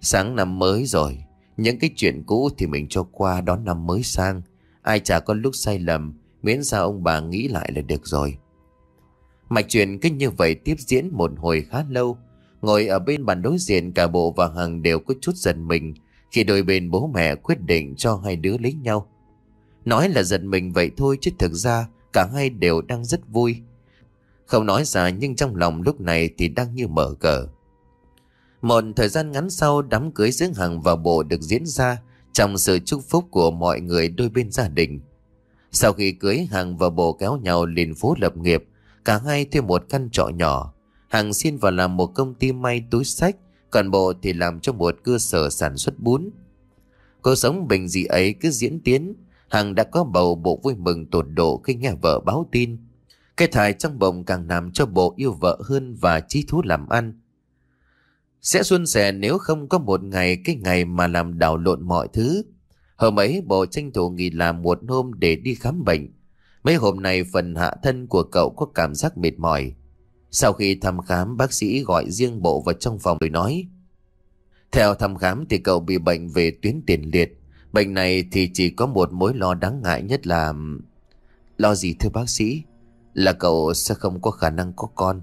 Sáng năm mới rồi Những cái chuyện cũ thì mình cho qua đón năm mới sang Ai chả có lúc sai lầm Miễn sao ông bà nghĩ lại là được rồi Mạch chuyện cứ như vậy tiếp diễn một hồi khá lâu Ngồi ở bên bàn đối diện cả bộ và Hằng đều có chút giận mình Khi đôi bên bố mẹ quyết định cho hai đứa lấy nhau Nói là giật mình vậy thôi chứ thực ra cả hai đều đang rất vui. Không nói ra nhưng trong lòng lúc này thì đang như mở cờ. Một thời gian ngắn sau đám cưới giữa Hằng và bộ được diễn ra trong sự chúc phúc của mọi người đôi bên gia đình. Sau khi cưới Hằng và bộ kéo nhau lên phố lập nghiệp, cả hai thuê một căn trọ nhỏ. Hằng xin vào làm một công ty may túi sách, còn bộ thì làm cho một cơ sở sản xuất bún. Cuộc sống bình dị ấy cứ diễn tiến, Hằng đã có bầu bộ vui mừng tột độ khi nghe vợ báo tin. Cái thai trong bụng càng làm cho bộ yêu vợ hơn và trí thú làm ăn. Sẽ xuân sẻ nếu không có một ngày cái ngày mà làm đảo lộn mọi thứ. Hôm ấy bộ tranh thủ nghỉ làm một hôm để đi khám bệnh. Mấy hôm nay phần hạ thân của cậu có cảm giác mệt mỏi. Sau khi thăm khám bác sĩ gọi riêng bộ vào trong phòng rồi nói. Theo thăm khám thì cậu bị bệnh về tuyến tiền liệt. Bệnh này thì chỉ có một mối lo đáng ngại nhất là... Lo gì thưa bác sĩ? Là cậu sẽ không có khả năng có con.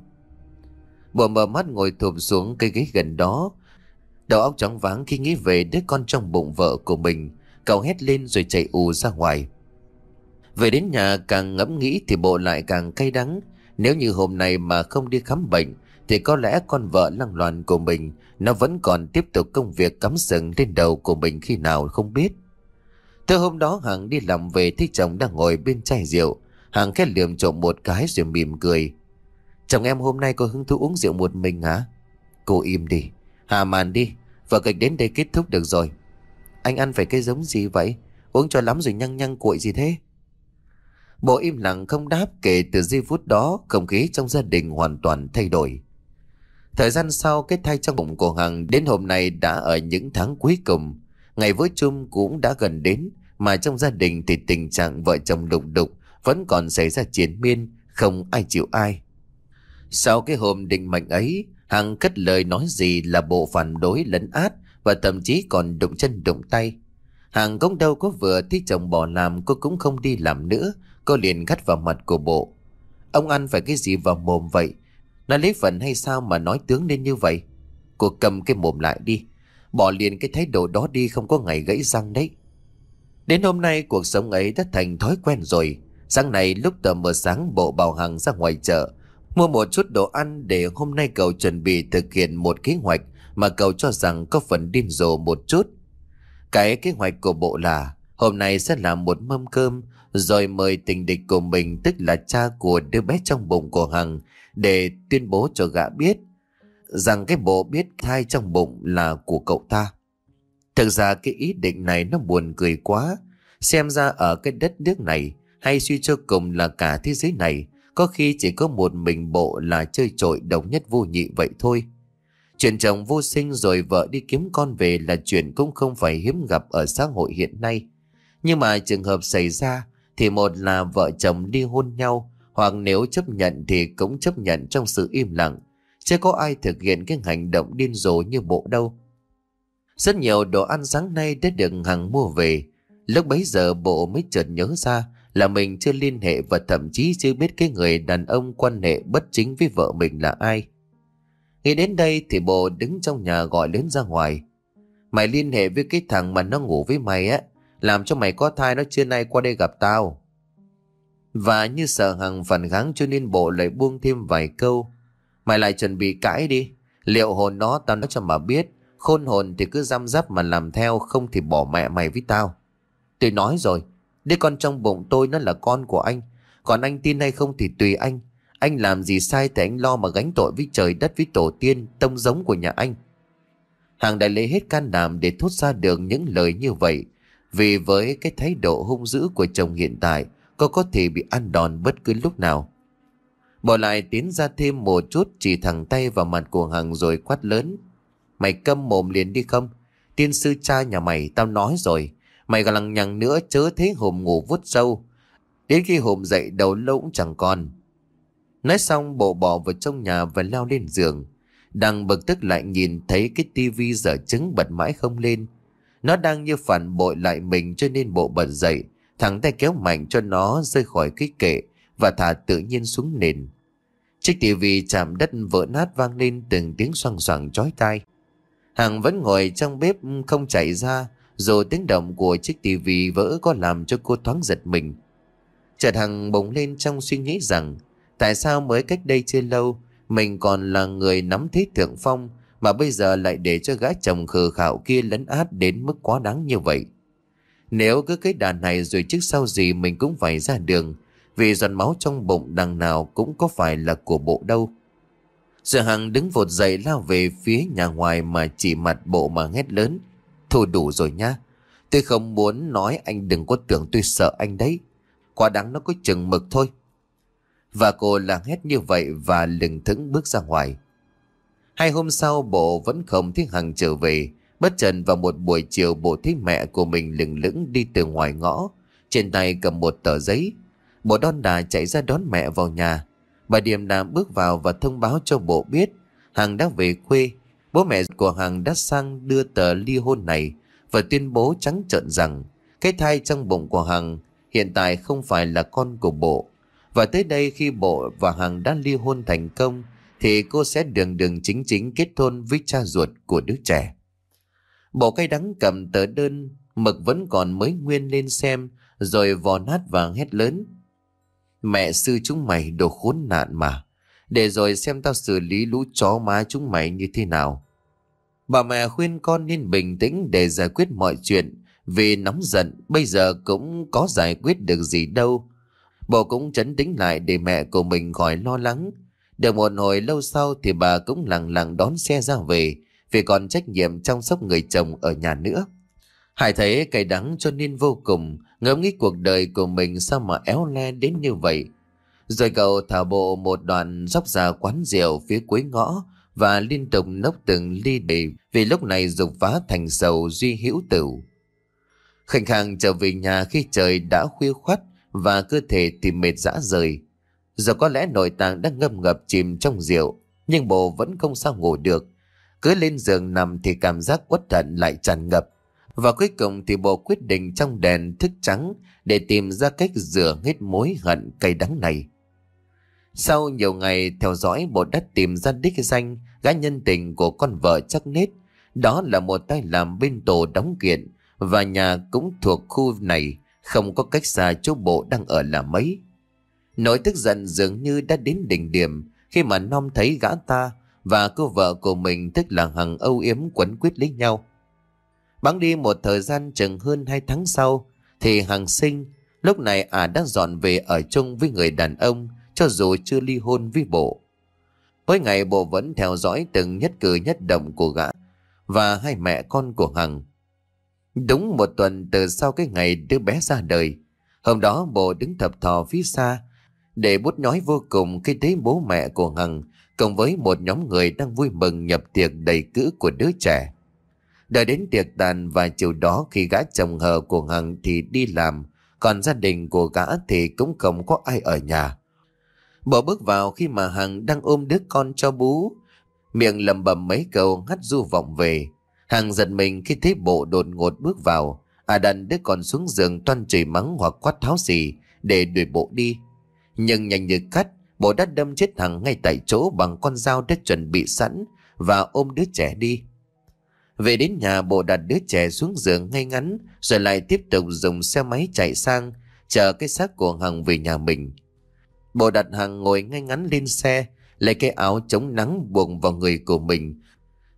Bồ mở mắt ngồi thụp xuống cây ghế gần đó. Đầu óc trắng váng khi nghĩ về đứa con trong bụng vợ của mình. Cậu hét lên rồi chạy ù ra ngoài. Về đến nhà càng ngẫm nghĩ thì bộ lại càng cay đắng. Nếu như hôm nay mà không đi khám bệnh thì có lẽ con vợ lăng loàn của mình nó vẫn còn tiếp tục công việc cắm sừng lên đầu của mình khi nào không biết. Từ hôm đó Hằng đi làm về thấy chồng đang ngồi bên chai rượu. Hằng khét liềm trộm một cái rồi mỉm cười. Chồng em hôm nay có hứng thú uống rượu một mình hả? Cô im đi. Hà màn đi. Vở kịch đến đây kết thúc được rồi. Anh ăn phải cái giống gì vậy? Uống cho lắm rồi nhăng nhăng cuội gì thế? Bộ im lặng không đáp kể từ giây phút đó không khí trong gia đình hoàn toàn thay đổi. Thời gian sau cái thai trong bụng của Hằng đến hôm nay đã ở những tháng cuối cùng. Ngày với chung cũng đã gần đến Mà trong gia đình thì tình trạng vợ chồng đục đục Vẫn còn xảy ra chiến miên Không ai chịu ai Sau cái hôm định mệnh ấy Hằng cất lời nói gì là bộ phản đối lấn át Và thậm chí còn đụng chân đụng tay Hằng cũng đâu có vừa thấy chồng bỏ làm Cô cũng không đi làm nữa Cô liền gắt vào mặt của bộ Ông ăn phải cái gì vào mồm vậy Nó lấy phần hay sao mà nói tướng lên như vậy Cô cầm cái mồm lại đi Bỏ liền cái thái độ đó đi không có ngày gãy răng đấy Đến hôm nay cuộc sống ấy đã thành thói quen rồi Sáng nay lúc tờ mờ sáng bộ bảo hằng ra ngoài chợ Mua một chút đồ ăn để hôm nay cậu chuẩn bị thực hiện một kế hoạch Mà cậu cho rằng có phần điên rồ một chút Cái kế hoạch của bộ là Hôm nay sẽ làm một mâm cơm Rồi mời tình địch của mình Tức là cha của đứa bé trong bụng của Hằng Để tuyên bố cho gã biết rằng cái bộ biết thai trong bụng là của cậu ta. Thực ra cái ý định này nó buồn cười quá. Xem ra ở cái đất nước này hay suy cho cùng là cả thế giới này có khi chỉ có một mình bộ là chơi trội đồng nhất vô nhị vậy thôi. Chuyện chồng vô sinh rồi vợ đi kiếm con về là chuyện cũng không phải hiếm gặp ở xã hội hiện nay. Nhưng mà trường hợp xảy ra thì một là vợ chồng đi hôn nhau hoặc nếu chấp nhận thì cũng chấp nhận trong sự im lặng sẽ có ai thực hiện cái hành động điên rồ như bộ đâu Rất nhiều đồ ăn sáng nay đã được Hằng mua về Lúc bấy giờ bộ mới chợt nhớ ra Là mình chưa liên hệ và thậm chí chưa biết cái người đàn ông quan hệ bất chính với vợ mình là ai Nghĩ đến đây thì bộ đứng trong nhà gọi lớn ra ngoài Mày liên hệ với cái thằng mà nó ngủ với mày á Làm cho mày có thai nó trưa nay qua đây gặp tao Và như sợ Hằng phản kháng cho nên bộ lại buông thêm vài câu Mày lại chuẩn bị cãi đi. Liệu hồn nó tao nói cho mà biết. Khôn hồn thì cứ giam giáp mà làm theo không thì bỏ mẹ mày với tao. Tôi nói rồi. Đứa con trong bụng tôi nó là con của anh. Còn anh tin hay không thì tùy anh. Anh làm gì sai thì anh lo mà gánh tội với trời đất với tổ tiên tông giống của nhà anh. Hàng đại lễ hết can đảm để thốt ra được những lời như vậy. Vì với cái thái độ hung dữ của chồng hiện tại, cô có thể bị ăn đòn bất cứ lúc nào. Bỏ lại tiến ra thêm một chút chỉ thẳng tay vào mặt của Hằng rồi quát lớn. Mày câm mồm liền đi không? Tiên sư cha nhà mày tao nói rồi. Mày còn lằng nhằng nữa chớ thế hùm ngủ vút sâu. Đến khi hùm dậy đầu lâu cũng chẳng còn. Nói xong bộ bỏ vào trong nhà và lao lên giường. Đang bực tức lại nhìn thấy cái tivi dở trứng bật mãi không lên. Nó đang như phản bội lại mình cho nên bộ bật dậy. thẳng tay kéo mạnh cho nó rơi khỏi cái kệ và thả tự nhiên xuống nền. Chiếc tivi chạm đất vỡ nát vang lên từng tiếng xoang xoảng chói tai. Hằng vẫn ngồi trong bếp không chạy ra, dù tiếng động của chiếc tivi vỡ có làm cho cô thoáng giật mình. Chợt Hằng bỗng lên trong suy nghĩ rằng, tại sao mới cách đây chưa lâu, mình còn là người nắm thế thượng phong, mà bây giờ lại để cho gã chồng khờ khạo kia lấn át đến mức quá đáng như vậy. Nếu cứ cái đàn này rồi trước sau gì mình cũng phải ra đường, vì giọt máu trong bụng đằng nào cũng có phải là của bộ đâu. Sợ hằng đứng vột dậy lao về phía nhà ngoài mà chỉ mặt bộ mà hét lớn. Thôi đủ rồi nha. Tôi không muốn nói anh đừng có tưởng tôi sợ anh đấy. Quá đáng nó có chừng mực thôi. Và cô là hét như vậy và lừng thững bước ra ngoài. Hai hôm sau bộ vẫn không thấy Hằng trở về. Bất trần vào một buổi chiều bộ thấy mẹ của mình lừng lững đi từ ngoài ngõ. Trên tay cầm một tờ giấy. Bộ đon đà chạy ra đón mẹ vào nhà. Bà Điềm đã bước vào và thông báo cho bộ biết Hằng đã về quê. Bố mẹ của Hằng đã sang đưa tờ ly hôn này và tuyên bố trắng trợn rằng cái thai trong bụng của Hằng hiện tại không phải là con của bộ. Và tới đây khi bộ và Hằng đã ly hôn thành công thì cô sẽ đường đường chính chính kết hôn với cha ruột của đứa trẻ. Bộ cay đắng cầm tờ đơn mực vẫn còn mới nguyên lên xem rồi vò nát vàng hét lớn. Mẹ sư chúng mày đồ khốn nạn mà. Để rồi xem tao xử lý lũ chó má chúng mày như thế nào. Bà mẹ khuyên con nên bình tĩnh để giải quyết mọi chuyện. Vì nóng giận bây giờ cũng có giải quyết được gì đâu. Bà cũng chấn tĩnh lại để mẹ của mình khỏi lo lắng. Được một hồi lâu sau thì bà cũng lặng lặng đón xe ra về vì còn trách nhiệm chăm sóc người chồng ở nhà nữa. Hải thấy cay đắng cho nên vô cùng ngẫm nghĩ cuộc đời của mình sao mà éo le đến như vậy. Rồi cậu thả bộ một đoạn dốc ra quán rượu phía cuối ngõ và liên tục nốc từng ly để vì lúc này dục phá thành sầu duy hữu tử. Khanh khang trở về nhà khi trời đã khuya khoắt và cơ thể thì mệt dã rời. Giờ có lẽ nội tạng đang ngâm ngập chìm trong rượu nhưng bộ vẫn không sao ngủ được. Cứ lên giường nằm thì cảm giác quất thận lại tràn ngập và cuối cùng thì bộ quyết định trong đèn thức trắng để tìm ra cách rửa hết mối hận cay đắng này. Sau nhiều ngày theo dõi bộ đã tìm ra đích danh gã nhân tình của con vợ chắc nết. Đó là một tay làm bên tổ đóng kiện và nhà cũng thuộc khu này không có cách xa chỗ bộ đang ở là mấy. Nỗi tức giận dường như đã đến đỉnh điểm khi mà non thấy gã ta và cô vợ của mình tức là hằng âu yếm quấn quyết lấy nhau. Bắn đi một thời gian chừng hơn 2 tháng sau thì hàng sinh lúc này ả à đã dọn về ở chung với người đàn ông cho dù chưa ly hôn với bộ. Mỗi ngày bộ vẫn theo dõi từng nhất cử nhất động của gã và hai mẹ con của Hằng. Đúng một tuần từ sau cái ngày đứa bé ra đời, hôm đó bộ đứng thập thò phía xa để bút nhói vô cùng khi thấy bố mẹ của Hằng cùng với một nhóm người đang vui mừng nhập tiệc đầy cữ của đứa trẻ. Đợi đến tiệc tàn và chiều đó khi gã chồng hờ của Hằng thì đi làm, còn gia đình của gã thì cũng không có ai ở nhà. Bỏ bước vào khi mà Hằng đang ôm đứa con cho bú, miệng lầm bầm mấy câu hắt du vọng về. Hằng giật mình khi thấy bộ đột ngột bước vào, à đàn đứa con xuống giường toan chửi mắng hoặc quát tháo gì để đuổi bộ đi. Nhưng nhanh như cắt, bộ đã đâm chết Hằng ngay tại chỗ bằng con dao đã chuẩn bị sẵn và ôm đứa trẻ đi. Về đến nhà bộ đặt đứa trẻ xuống giường ngay ngắn Rồi lại tiếp tục dùng xe máy chạy sang Chờ cái xác của Hằng về nhà mình Bộ đặt Hằng ngồi ngay ngắn lên xe Lấy cái áo chống nắng buộc vào người của mình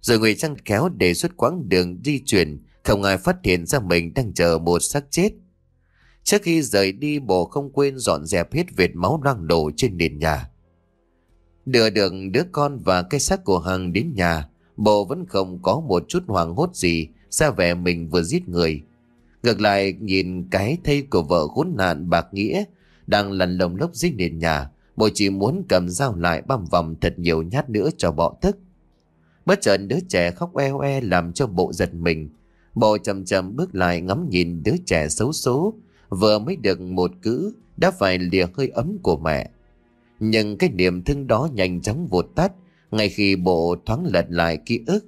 Rồi người trăng kéo để suốt quãng đường di chuyển Không ai phát hiện ra mình đang chờ một xác chết Trước khi rời đi bộ không quên dọn dẹp hết vệt máu loang đổ trên nền nhà Đưa được đứa con và cái xác của Hằng đến nhà Bộ vẫn không có một chút hoàng hốt gì xa vẻ mình vừa giết người Ngược lại nhìn cái thây của vợ khốn nạn bạc nghĩa Đang lằn lồng lốc dưới nền nhà Bộ chỉ muốn cầm dao lại băm vòng thật nhiều nhát nữa cho bọ tức Bất chợt đứa trẻ khóc eo e làm cho bộ giật mình Bộ chậm chậm bước lại ngắm nhìn đứa trẻ xấu số Vừa mới được một cữ đã phải lìa hơi ấm của mẹ Nhưng cái niềm thương đó nhanh chóng vụt tắt ngay khi bộ thoáng lật lại ký ức.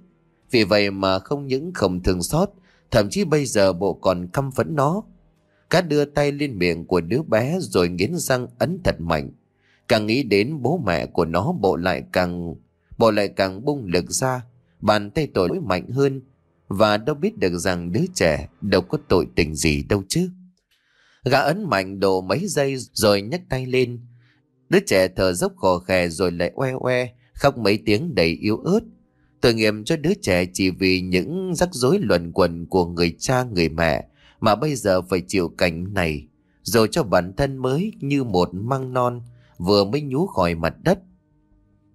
Vì vậy mà không những không thương xót, thậm chí bây giờ bộ còn căm phẫn nó. Cá đưa tay lên miệng của đứa bé rồi nghiến răng ấn thật mạnh. Càng nghĩ đến bố mẹ của nó bộ lại càng bộ lại càng bung lực ra, bàn tay tội lỗi mạnh hơn và đâu biết được rằng đứa trẻ đâu có tội tình gì đâu chứ. Gã ấn mạnh độ mấy giây rồi nhấc tay lên. Đứa trẻ thở dốc khò khè rồi lại oe oe khóc mấy tiếng đầy yếu ớt. Tội nghiệp cho đứa trẻ chỉ vì những rắc rối luẩn quẩn của người cha người mẹ mà bây giờ phải chịu cảnh này. Rồi cho bản thân mới như một măng non vừa mới nhú khỏi mặt đất.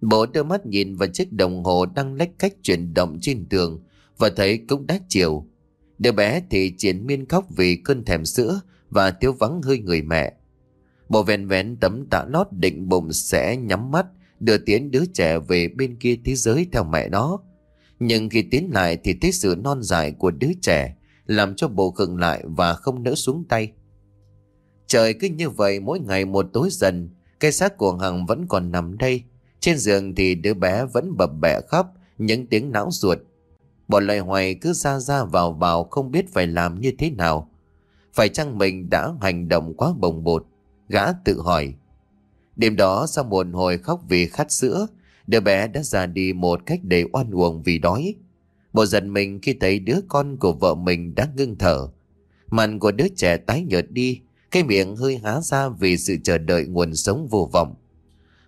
Bố đưa mắt nhìn vào chiếc đồng hồ đang lách cách chuyển động trên tường và thấy cũng đã chiều. Đứa bé thì triển miên khóc vì cơn thèm sữa và thiếu vắng hơi người mẹ. Bố vén vén tấm tã lót định bụng sẽ nhắm mắt đưa tiến đứa trẻ về bên kia thế giới theo mẹ nó. Nhưng khi tiến lại thì thấy sự non dài của đứa trẻ làm cho bộ khựng lại và không nỡ xuống tay. Trời cứ như vậy mỗi ngày một tối dần, cái xác của Hằng vẫn còn nằm đây. Trên giường thì đứa bé vẫn bập bẹ khóc, những tiếng não ruột. Bọn loài hoài cứ ra ra vào vào không biết phải làm như thế nào. Phải chăng mình đã hành động quá bồng bột? Gã tự hỏi. Đêm đó sau một hồi khóc vì khát sữa, đứa bé đã ra đi một cách đầy oan uổng vì đói. Bộ giật mình khi thấy đứa con của vợ mình đã ngưng thở. Mặt của đứa trẻ tái nhợt đi, cái miệng hơi há ra vì sự chờ đợi nguồn sống vô vọng.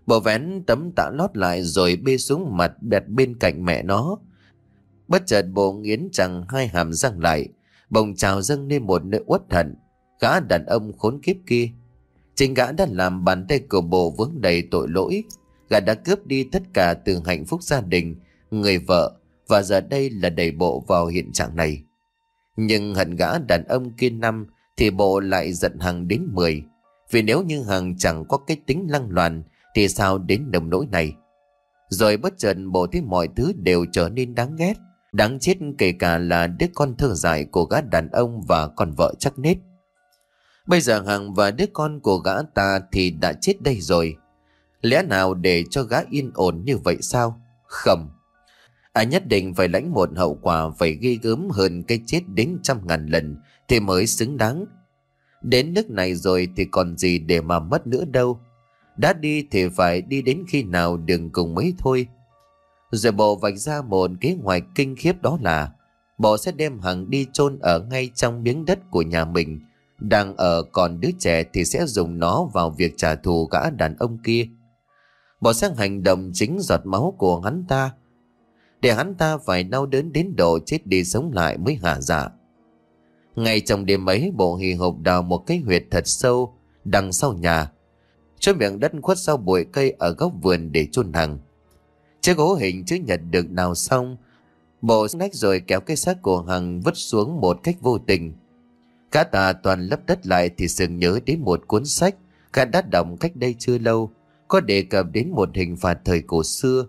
Bộ vén tấm tã lót lại rồi bê xuống mặt đặt bên cạnh mẹ nó. Bất chợt bộ nghiến chẳng hai hàm răng lại, bồng trào dâng lên một nỗi uất hận. Gã đàn ông khốn kiếp kia Chính gã đã làm bàn tay của bồ vướng đầy tội lỗi Gã đã cướp đi tất cả từ hạnh phúc gia đình Người vợ Và giờ đây là đầy bộ vào hiện trạng này Nhưng hận gã đàn ông kia năm Thì bộ lại giận hằng đến 10 Vì nếu như hằng chẳng có cái tính lăng loàn Thì sao đến nồng nỗi này Rồi bất chợt bộ thấy mọi thứ đều trở nên đáng ghét Đáng chết kể cả là đứa con thơ dài của gã đàn ông và con vợ chắc nết Bây giờ Hằng và đứa con của gã ta thì đã chết đây rồi. Lẽ nào để cho gã yên ổn như vậy sao? Khẩm. à, nhất định phải lãnh một hậu quả phải ghi gớm hơn cái chết đến trăm ngàn lần thì mới xứng đáng. Đến nước này rồi thì còn gì để mà mất nữa đâu. Đã đi thì phải đi đến khi nào đừng cùng mấy thôi. Rồi bộ vạch ra một kế hoạch kinh khiếp đó là bộ sẽ đem Hằng đi chôn ở ngay trong miếng đất của nhà mình đang ở còn đứa trẻ thì sẽ dùng nó vào việc trả thù gã đàn ông kia Bỏ sang hành động chính giọt máu của hắn ta Để hắn ta phải đau đớn đến độ chết đi sống lại mới hạ dạ Ngay trong đêm ấy bộ hì hộp đào một cái huyệt thật sâu Đằng sau nhà Chỗ miệng đất khuất sau bụi cây ở góc vườn để chôn hằng. Chiếc gỗ hình chữ nhật được nào xong Bộ nách rồi kéo cái xác của Hằng vứt xuống một cách vô tình Gã tà toàn lấp đất lại thì sừng nhớ đến một cuốn sách gã đã đọc cách đây chưa lâu, có đề cập đến một hình phạt thời cổ xưa.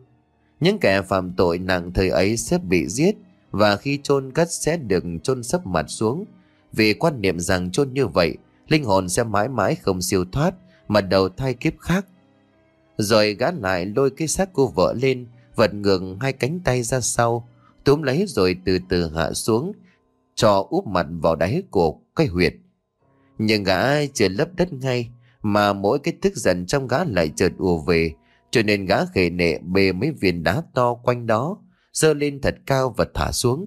Những kẻ phạm tội nặng thời ấy sẽ bị giết và khi chôn cất sẽ được chôn sấp mặt xuống. Vì quan niệm rằng chôn như vậy, linh hồn sẽ mãi mãi không siêu thoát mà đầu thai kiếp khác. Rồi gã lại lôi cái xác cô vợ lên, vật ngược hai cánh tay ra sau, túm lấy rồi từ từ hạ xuống, cho úp mặt vào đáy của cái huyệt. Nhưng gã chưa lấp đất ngay mà mỗi cái thức giận trong gã lại chợt ùa về cho nên gã khề nệ bê mấy viên đá to quanh đó dơ lên thật cao và thả xuống.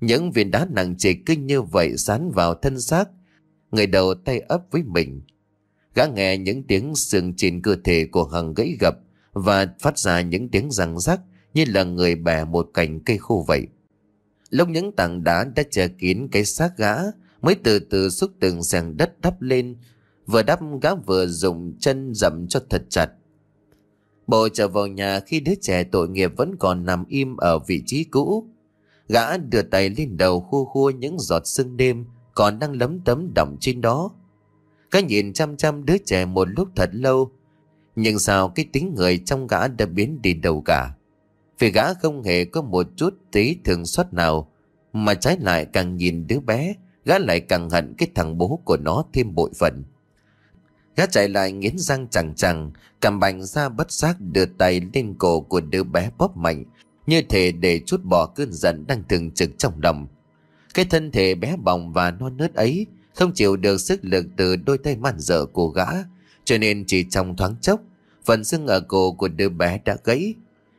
Những viên đá nặng trịch kinh như vậy sán vào thân xác người đầu tay ấp với mình. Gã nghe những tiếng xương trên cơ thể của Hằng gãy gập và phát ra những tiếng răng rắc như là người bẻ một cành cây khô vậy. Lúc những tảng đá đã che kín cái xác gã, mới từ từ xúc từng sàng đất đắp lên, vừa đắp gã vừa dùng chân dậm cho thật chặt. Bộ trở vào nhà khi đứa trẻ tội nghiệp vẫn còn nằm im ở vị trí cũ. Gã đưa tay lên đầu khu khu những giọt sương đêm còn đang lấm tấm đọng trên đó. Cái nhìn chăm chăm đứa trẻ một lúc thật lâu, nhưng sao cái tính người trong gã đã biến đi đâu cả. Vì gã không hề có một chút tí thường xót nào, mà trái lại càng nhìn đứa bé Gã lại càng hận cái thằng bố của nó thêm bội phần Gã chạy lại nghiến răng chẳng chẳng Cầm bành ra bất giác đưa tay lên cổ của đứa bé bóp mạnh Như thể để chút bỏ cơn giận đang thường trực trong lòng Cái thân thể bé bỏng và non nớt ấy Không chịu được sức lực từ đôi tay man dở của gã Cho nên chỉ trong thoáng chốc Phần xương ở cổ của đứa bé đã gãy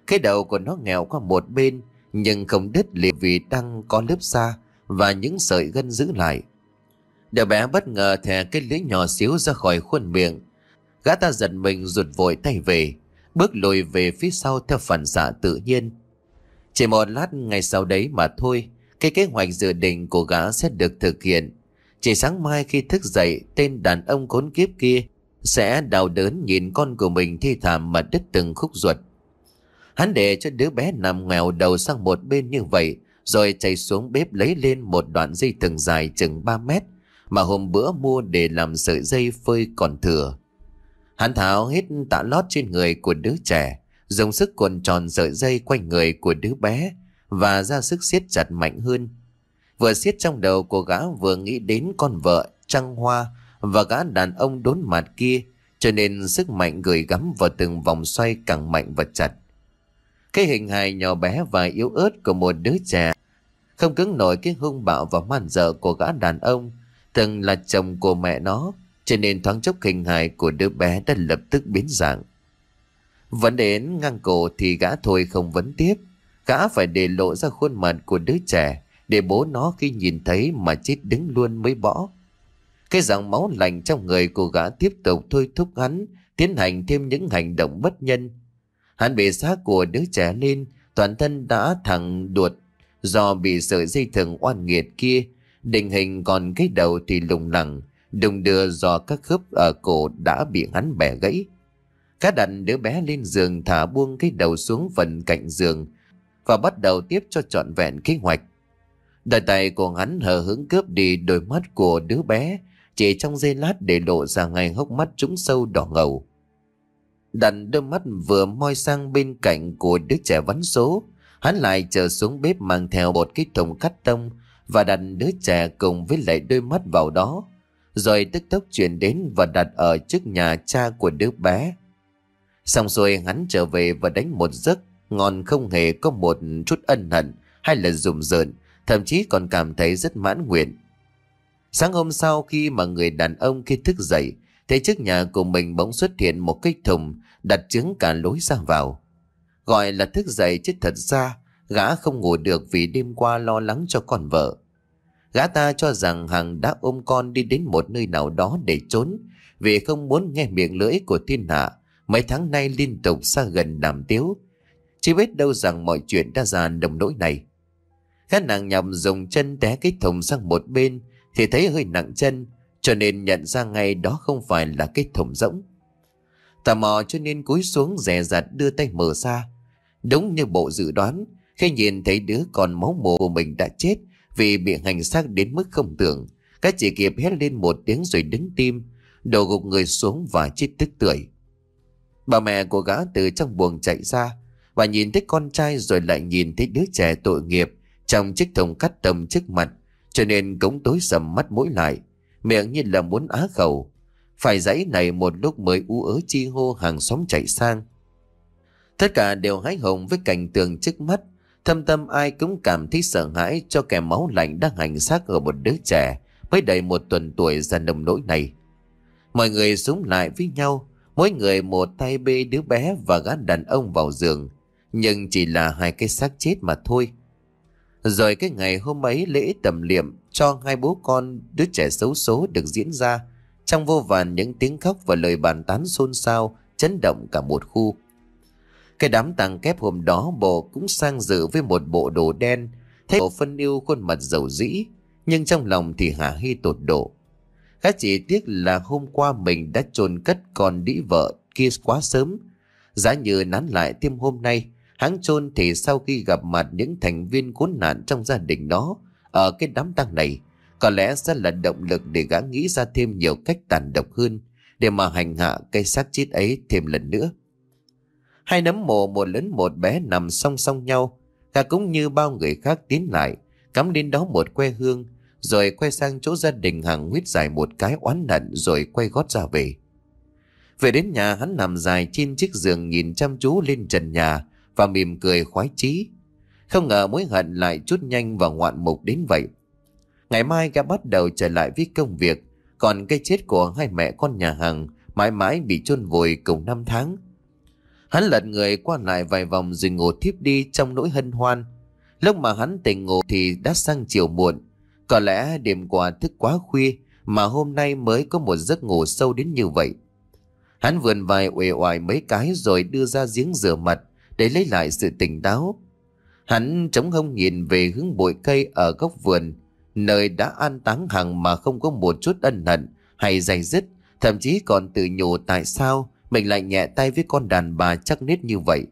Cái đầu của nó nghèo qua một bên Nhưng không đứt liền vì đang có lớp da và những sợi gân giữ lại. Đứa bé bất ngờ thè cái lưỡi nhỏ xíu ra khỏi khuôn miệng. Gã ta giật mình rụt vội tay về, bước lùi về phía sau theo phản xạ tự nhiên. Chỉ một lát ngày sau đấy mà thôi, cái kế hoạch dự định của gã sẽ được thực hiện. Chỉ sáng mai khi thức dậy, tên đàn ông khốn kiếp kia sẽ đau đớn nhìn con của mình thi thảm mà đứt từng khúc ruột. Hắn để cho đứa bé nằm nghèo đầu sang một bên như vậy rồi chạy xuống bếp lấy lên một đoạn dây thừng dài chừng 3 mét mà hôm bữa mua để làm sợi dây phơi còn thừa. Hắn tháo hết tạ lót trên người của đứa trẻ, dùng sức cuộn tròn sợi dây quanh người của đứa bé và ra sức siết chặt mạnh hơn. Vừa siết trong đầu của gã vừa nghĩ đến con vợ Trăng Hoa và gã đàn ông đốn mặt kia cho nên sức mạnh gửi gắm vào từng vòng xoay càng mạnh và chặt. Cái hình hài nhỏ bé và yếu ớt của một đứa trẻ Không cứng nổi cái hung bạo và man dợ của gã đàn ông Từng là chồng của mẹ nó Cho nên thoáng chốc hình hài của đứa bé đã lập tức biến dạng Vẫn đến ngang cổ thì gã thôi không vấn tiếp Gã phải để lộ ra khuôn mặt của đứa trẻ Để bố nó khi nhìn thấy mà chết đứng luôn mới bỏ Cái dòng máu lạnh trong người của gã tiếp tục thôi thúc hắn Tiến hành thêm những hành động bất nhân Hắn bị xác của đứa trẻ lên, toàn thân đã thẳng đuột do bị sợi dây thừng oan nghiệt kia. Định hình còn cái đầu thì lùng lẳng, đùng đưa do các khớp ở cổ đã bị hắn bẻ gãy. Cá đặt đứa bé lên giường thả buông cái đầu xuống phần cạnh giường và bắt đầu tiếp cho trọn vẹn kế hoạch. Đôi tay của hắn hờ hững cướp đi đôi mắt của đứa bé, chỉ trong giây lát để lộ ra ngay hốc mắt trúng sâu đỏ ngầu. Đặn đôi mắt vừa moi sang bên cạnh của đứa trẻ vắn số Hắn lại trở xuống bếp mang theo một cái thùng cắt tông Và đặt đứa trẻ cùng với lại đôi mắt vào đó Rồi tức tốc chuyển đến và đặt ở trước nhà cha của đứa bé Xong rồi hắn trở về và đánh một giấc Ngon không hề có một chút ân hận hay là rùng rợn Thậm chí còn cảm thấy rất mãn nguyện Sáng hôm sau khi mà người đàn ông khi thức dậy Thấy trước nhà của mình bỗng xuất hiện một cái thùng đặt chứng cả lối ra vào. Gọi là thức dậy chứ thật ra gã không ngủ được vì đêm qua lo lắng cho con vợ. Gã ta cho rằng Hằng đã ôm con đi đến một nơi nào đó để trốn vì không muốn nghe miệng lưỡi của thiên hạ mấy tháng nay liên tục xa gần đàm tiếu. Chỉ biết đâu rằng mọi chuyện đã ra đồng nỗi này. Gã nàng nhầm dùng chân té cái thùng sang một bên thì thấy hơi nặng chân cho nên nhận ra ngay đó không phải là cái thùng rỗng. Tò mò cho nên cúi xuống rè rặt đưa tay mở ra. Đúng như bộ dự đoán, khi nhìn thấy đứa con máu mồ của mình đã chết vì bị hành xác đến mức không tưởng, cái chị kịp hét lên một tiếng rồi đứng tim, đầu gục người xuống và chết tức tưởi. Bà mẹ của gã từ trong buồng chạy ra, và nhìn thấy con trai rồi lại nhìn thấy đứa trẻ tội nghiệp trong chiếc thùng cắt tầm trước mặt, cho nên cống tối sầm mắt mũi lại, miệng như là muốn á khẩu. Phải dãy này một lúc mới ú ớ chi hô hàng xóm chạy sang. Tất cả đều hái hồng với cảnh tường trước mắt. Thâm tâm ai cũng cảm thấy sợ hãi cho kẻ máu lạnh đang hành xác ở một đứa trẻ mới đầy một tuần tuổi ra nồng nỗi này. Mọi người súng lại với nhau, mỗi người một tay bê đứa bé và gã đàn ông vào giường. Nhưng chỉ là hai cái xác chết mà thôi. Rồi cái ngày hôm ấy lễ tầm liệm cho hai bố con đứa trẻ xấu số được diễn ra. Trong vô vàn những tiếng khóc và lời bàn tán xôn xao Chấn động cả một khu Cái đám tàng kép hôm đó bồ cũng sang dự với một bộ đồ đen Thấy bộ phân yêu khuôn mặt dầu dĩ Nhưng trong lòng thì hả hy tột độ Khá chỉ tiếc là hôm qua mình đã chôn cất con đĩ vợ kia quá sớm Giá như nán lại thêm hôm nay Hắn chôn thì sau khi gặp mặt những thành viên khốn nạn trong gia đình nó Ở cái đám tang này có lẽ sẽ là động lực để gã nghĩ ra thêm nhiều cách tàn độc hơn Để mà hành hạ cây xác chết ấy thêm lần nữa Hai nấm mồ một lớn một bé nằm song song nhau Gã cũng như bao người khác tiến lại Cắm đến đó một que hương Rồi quay sang chỗ gia đình hàng huyết dài một cái oán nặn Rồi quay gót ra về Về đến nhà hắn nằm dài trên chiếc giường nhìn chăm chú lên trần nhà Và mỉm cười khoái chí Không ngờ mối hận lại chút nhanh và ngoạn mục đến vậy Ngày mai gã bắt đầu trở lại với công việc Còn cái chết của hai mẹ con nhà hàng Mãi mãi bị chôn vùi cùng năm tháng Hắn lật người qua lại vài vòng rồi ngủ thiếp đi trong nỗi hân hoan Lúc mà hắn tỉnh ngủ thì đã sang chiều muộn Có lẽ đêm qua thức quá khuya Mà hôm nay mới có một giấc ngủ sâu đến như vậy Hắn vườn vài uể oải mấy cái rồi đưa ra giếng rửa mặt Để lấy lại sự tỉnh táo Hắn chống hông nhìn về hướng bụi cây ở góc vườn nơi đã an táng hằng mà không có một chút ân hận hay dày dứt, thậm chí còn tự nhủ tại sao mình lại nhẹ tay với con đàn bà chắc nít như vậy.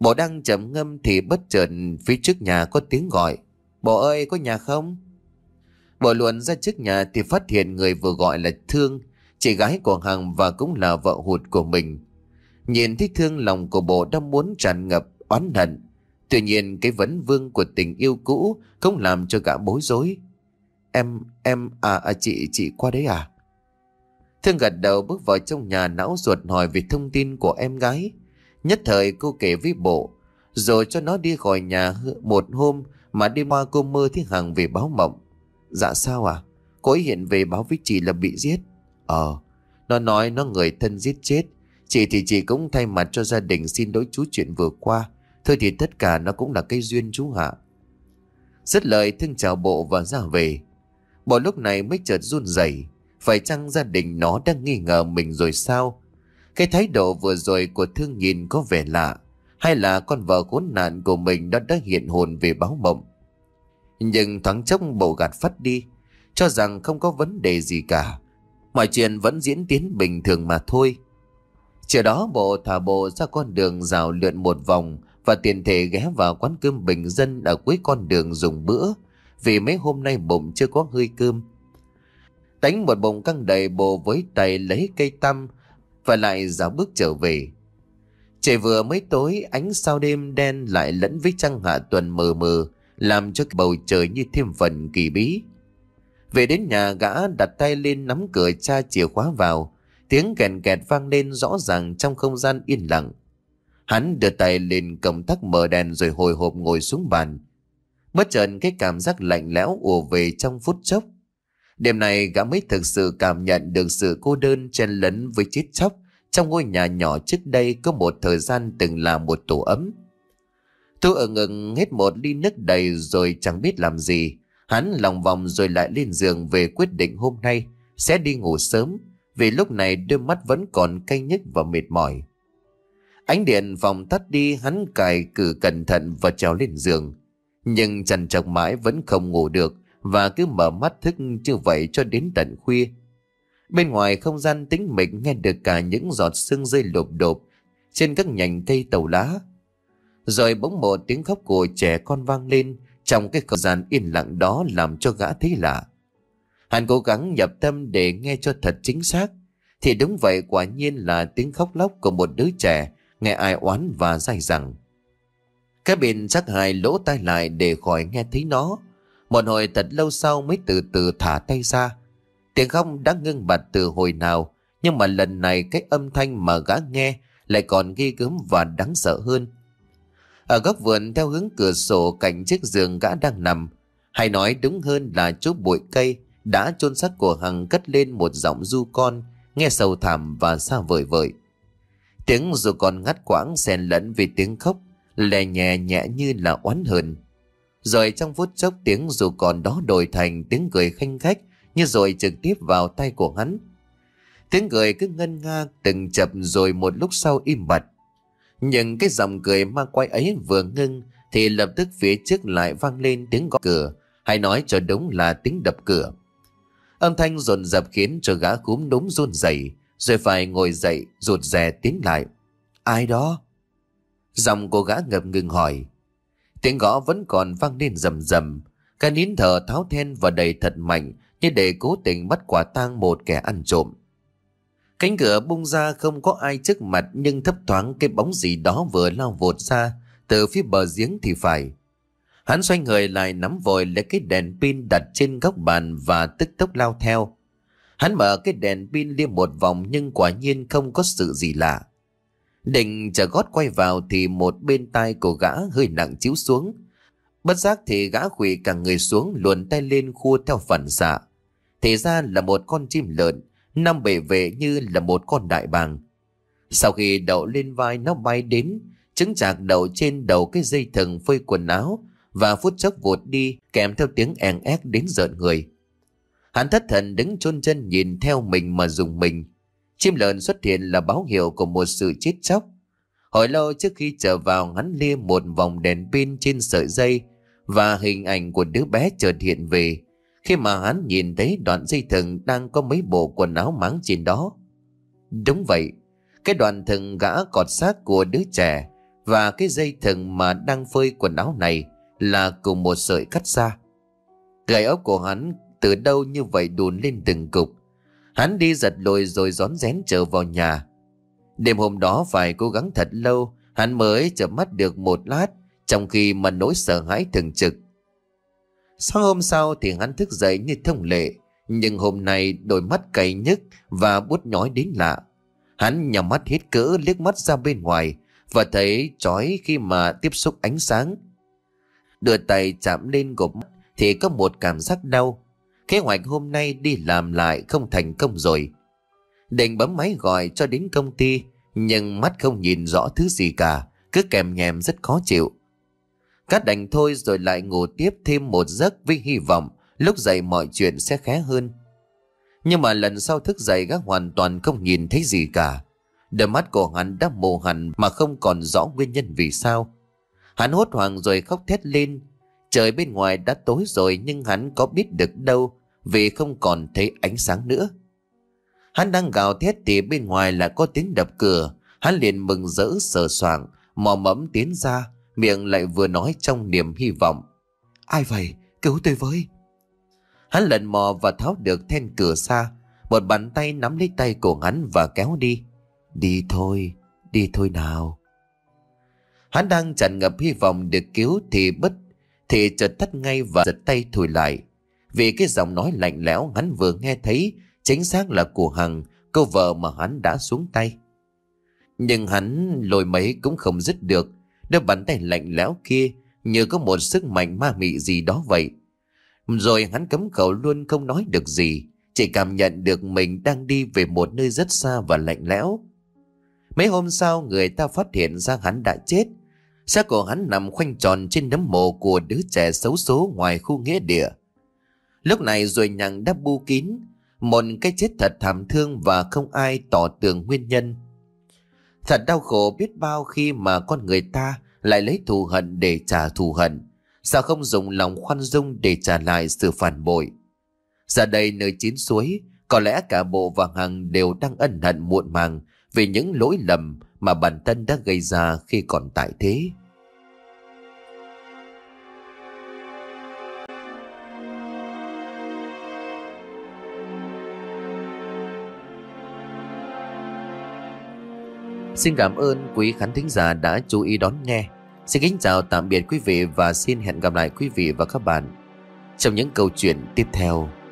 Bộ đang chậm ngâm thì bất chợt phía trước nhà có tiếng gọi. Bộ ơi có nhà không? Bộ luồn ra trước nhà thì phát hiện người vừa gọi là Thương, chị gái của Hằng và cũng là vợ hụt của mình. Nhìn thấy Thương lòng của bộ đang muốn tràn ngập oán hận Tuy nhiên cái vấn vương của tình yêu cũ không làm cho gã bối rối. Em, em, à, à chị, chị qua đấy à? Thương gật đầu bước vào trong nhà não ruột hỏi về thông tin của em gái. Nhất thời cô kể với bộ, rồi cho nó đi khỏi nhà một hôm mà đi qua cô mơ thấy Hằng về báo mộng. Dạ sao à? Cô ấy hiện về báo với chị là bị giết. Ờ, nó nói nó người thân giết chết. Chị thì chị cũng thay mặt cho gia đình xin lỗi chú chuyện vừa qua. Thôi thì tất cả nó cũng là cây duyên chú hạ Rất lời thương chào bộ và ra về Bộ lúc này mới chợt run rẩy Phải chăng gia đình nó đang nghi ngờ mình rồi sao Cái thái độ vừa rồi của thương nhìn có vẻ lạ Hay là con vợ khốn nạn của mình đã đã hiện hồn về báo mộng Nhưng thoáng chốc bộ gạt phát đi Cho rằng không có vấn đề gì cả Mọi chuyện vẫn diễn tiến bình thường mà thôi Chiều đó bộ thả bộ ra con đường rào lượn một vòng và tiền thể ghé vào quán cơm bình dân ở cuối con đường dùng bữa vì mấy hôm nay bụng chưa có hơi cơm. tánh một bụng căng đầy bồ với tay lấy cây tăm và lại dạo bước trở về. Trời vừa mới tối ánh sao đêm đen lại lẫn với trăng hạ tuần mờ mờ làm cho bầu trời như thêm phần kỳ bí. Về đến nhà gã đặt tay lên nắm cửa cha chìa khóa vào tiếng kèn kẹt vang lên rõ ràng trong không gian yên lặng. Hắn đưa tay lên cầm tắc mở đèn rồi hồi hộp ngồi xuống bàn. Bất chợt cái cảm giác lạnh lẽo ùa về trong phút chốc. Đêm này gã mới thực sự cảm nhận được sự cô đơn chen lấn với chết chóc trong ngôi nhà nhỏ trước đây có một thời gian từng là một tổ ấm. Thu ở ngừng hết một ly nước đầy rồi chẳng biết làm gì. Hắn lòng vòng rồi lại lên giường về quyết định hôm nay sẽ đi ngủ sớm vì lúc này đôi mắt vẫn còn cay nhức và mệt mỏi. Ánh điện phòng tắt đi hắn cài cử cẩn thận và trèo lên giường. Nhưng trần trọc mãi vẫn không ngủ được và cứ mở mắt thức như vậy cho đến tận khuya. Bên ngoài không gian tĩnh mịch nghe được cả những giọt sương rơi lộp độp trên các nhành cây tàu lá. Rồi bỗng một tiếng khóc của trẻ con vang lên trong cái không gian yên lặng đó làm cho gã thấy lạ. Hắn cố gắng nhập tâm để nghe cho thật chính xác. Thì đúng vậy quả nhiên là tiếng khóc lóc của một đứa trẻ nghe ai oán và dài rằng. cái bên chắc hai lỗ tai lại để khỏi nghe thấy nó. Một hồi thật lâu sau mới từ từ thả tay ra. Tiếng khóc đã ngưng bặt từ hồi nào, nhưng mà lần này cái âm thanh mà gã nghe lại còn ghi gớm và đáng sợ hơn. Ở góc vườn theo hướng cửa sổ cạnh chiếc giường gã đang nằm, hay nói đúng hơn là chỗ bụi cây đã chôn xác của Hằng cất lên một giọng du con, nghe sầu thảm và xa vời vợi. Tiếng dù còn ngắt quãng xen lẫn vì tiếng khóc, lè nhẹ nhẹ như là oán hờn. Rồi trong phút chốc tiếng dù còn đó đổi thành tiếng cười khanh khách như rồi trực tiếp vào tay của hắn. Tiếng cười cứ ngân nga từng chập rồi một lúc sau im bặt. Nhưng cái dòng cười ma quay ấy vừa ngưng thì lập tức phía trước lại vang lên tiếng gõ cửa hay nói cho đúng là tiếng đập cửa. Âm thanh rồn rập khiến cho gã cúm đúng run rẩy rồi phải ngồi dậy rụt rè tiến lại Ai đó Giọng cô gã ngập ngừng hỏi Tiếng gõ vẫn còn vang lên rầm rầm Cái nín thở tháo then và đầy thật mạnh Như để cố tình bắt quả tang một kẻ ăn trộm Cánh cửa bung ra không có ai trước mặt Nhưng thấp thoáng cái bóng gì đó vừa lao vụt ra Từ phía bờ giếng thì phải Hắn xoay người lại nắm vội lấy cái đèn pin đặt trên góc bàn và tức tốc lao theo Hắn mở cái đèn pin đi một vòng nhưng quả nhiên không có sự gì lạ. Định chờ gót quay vào thì một bên tai của gã hơi nặng chiếu xuống. Bất giác thì gã quỳ cả người xuống luồn tay lên khu theo phần xạ. Thì ra là một con chim lợn, năm bể vệ như là một con đại bàng. Sau khi đậu lên vai nó bay đến, chứng chạc đậu trên đầu cái dây thừng phơi quần áo và phút chốc vụt đi kèm theo tiếng ẻng ép đến rợn người. Hắn thất thần đứng chôn chân nhìn theo mình mà dùng mình. Chim lợn xuất hiện là báo hiệu của một sự chết chóc. Hồi lâu trước khi trở vào hắn lia một vòng đèn pin trên sợi dây và hình ảnh của đứa bé chợt hiện về. Khi mà hắn nhìn thấy đoạn dây thừng đang có mấy bộ quần áo máng trên đó. Đúng vậy, cái đoạn thừng gã cọt xác của đứa trẻ và cái dây thừng mà đang phơi quần áo này là cùng một sợi cắt xa. Gầy ốc của hắn từ đâu như vậy đùn lên từng cục. Hắn đi giật lội rồi rón rén trở vào nhà. Đêm hôm đó phải cố gắng thật lâu, hắn mới chợp mắt được một lát, trong khi mà nỗi sợ hãi thường trực. Sáng hôm sau thì hắn thức dậy như thông lệ, nhưng hôm nay đôi mắt cay nhức và bút nhói đến lạ. Hắn nhắm mắt hít cỡ liếc mắt ra bên ngoài và thấy chói khi mà tiếp xúc ánh sáng. Đưa tay chạm lên gộp mắt thì có một cảm giác đau. Kế hoạch hôm nay đi làm lại không thành công rồi. Định bấm máy gọi cho đến công ty, nhưng mắt không nhìn rõ thứ gì cả, cứ kèm nhèm rất khó chịu. Cát đành thôi rồi lại ngủ tiếp thêm một giấc với hy vọng lúc dậy mọi chuyện sẽ khá hơn. Nhưng mà lần sau thức dậy gác hoàn toàn không nhìn thấy gì cả. Đôi mắt của hắn đã mù hẳn mà không còn rõ nguyên nhân vì sao. Hắn hốt hoảng rồi khóc thét lên Trời bên ngoài đã tối rồi nhưng hắn có biết được đâu vì không còn thấy ánh sáng nữa. Hắn đang gào thét thì bên ngoài là có tiếng đập cửa. Hắn liền mừng rỡ sờ soạng, mò mẫm tiến ra, miệng lại vừa nói trong niềm hy vọng. Ai vậy? Cứu tôi với! Hắn lần mò và tháo được then cửa xa. Một bàn tay nắm lấy tay của hắn và kéo đi. Đi thôi, đi thôi nào. Hắn đang tràn ngập hy vọng được cứu thì bất thì chợt tắt ngay và giật tay thùi lại. Vì cái giọng nói lạnh lẽo hắn vừa nghe thấy chính xác là của Hằng, cô vợ mà hắn đã xuống tay. Nhưng hắn lôi mấy cũng không dứt được, đôi bàn tay lạnh lẽo kia như có một sức mạnh ma mị gì đó vậy. Rồi hắn cấm khẩu luôn không nói được gì, chỉ cảm nhận được mình đang đi về một nơi rất xa và lạnh lẽo. Mấy hôm sau người ta phát hiện ra hắn đã chết, Xác của hắn nằm khoanh tròn trên nấm mồ của đứa trẻ xấu số ngoài khu nghĩa địa. Lúc này rồi nhằng đã bu kín, một cái chết thật thảm thương và không ai tỏ tường nguyên nhân. Thật đau khổ biết bao khi mà con người ta lại lấy thù hận để trả thù hận. Sao không dùng lòng khoan dung để trả lại sự phản bội? Ra đây nơi chín suối, có lẽ cả bộ và hàng đều đang ân hận muộn màng vì những lỗi lầm mà bản thân đã gây ra khi còn tại thế. Xin cảm ơn quý khán thính giả đã chú ý đón nghe. Xin kính chào tạm biệt quý vị và xin hẹn gặp lại quý vị và các bạn trong những câu chuyện tiếp theo.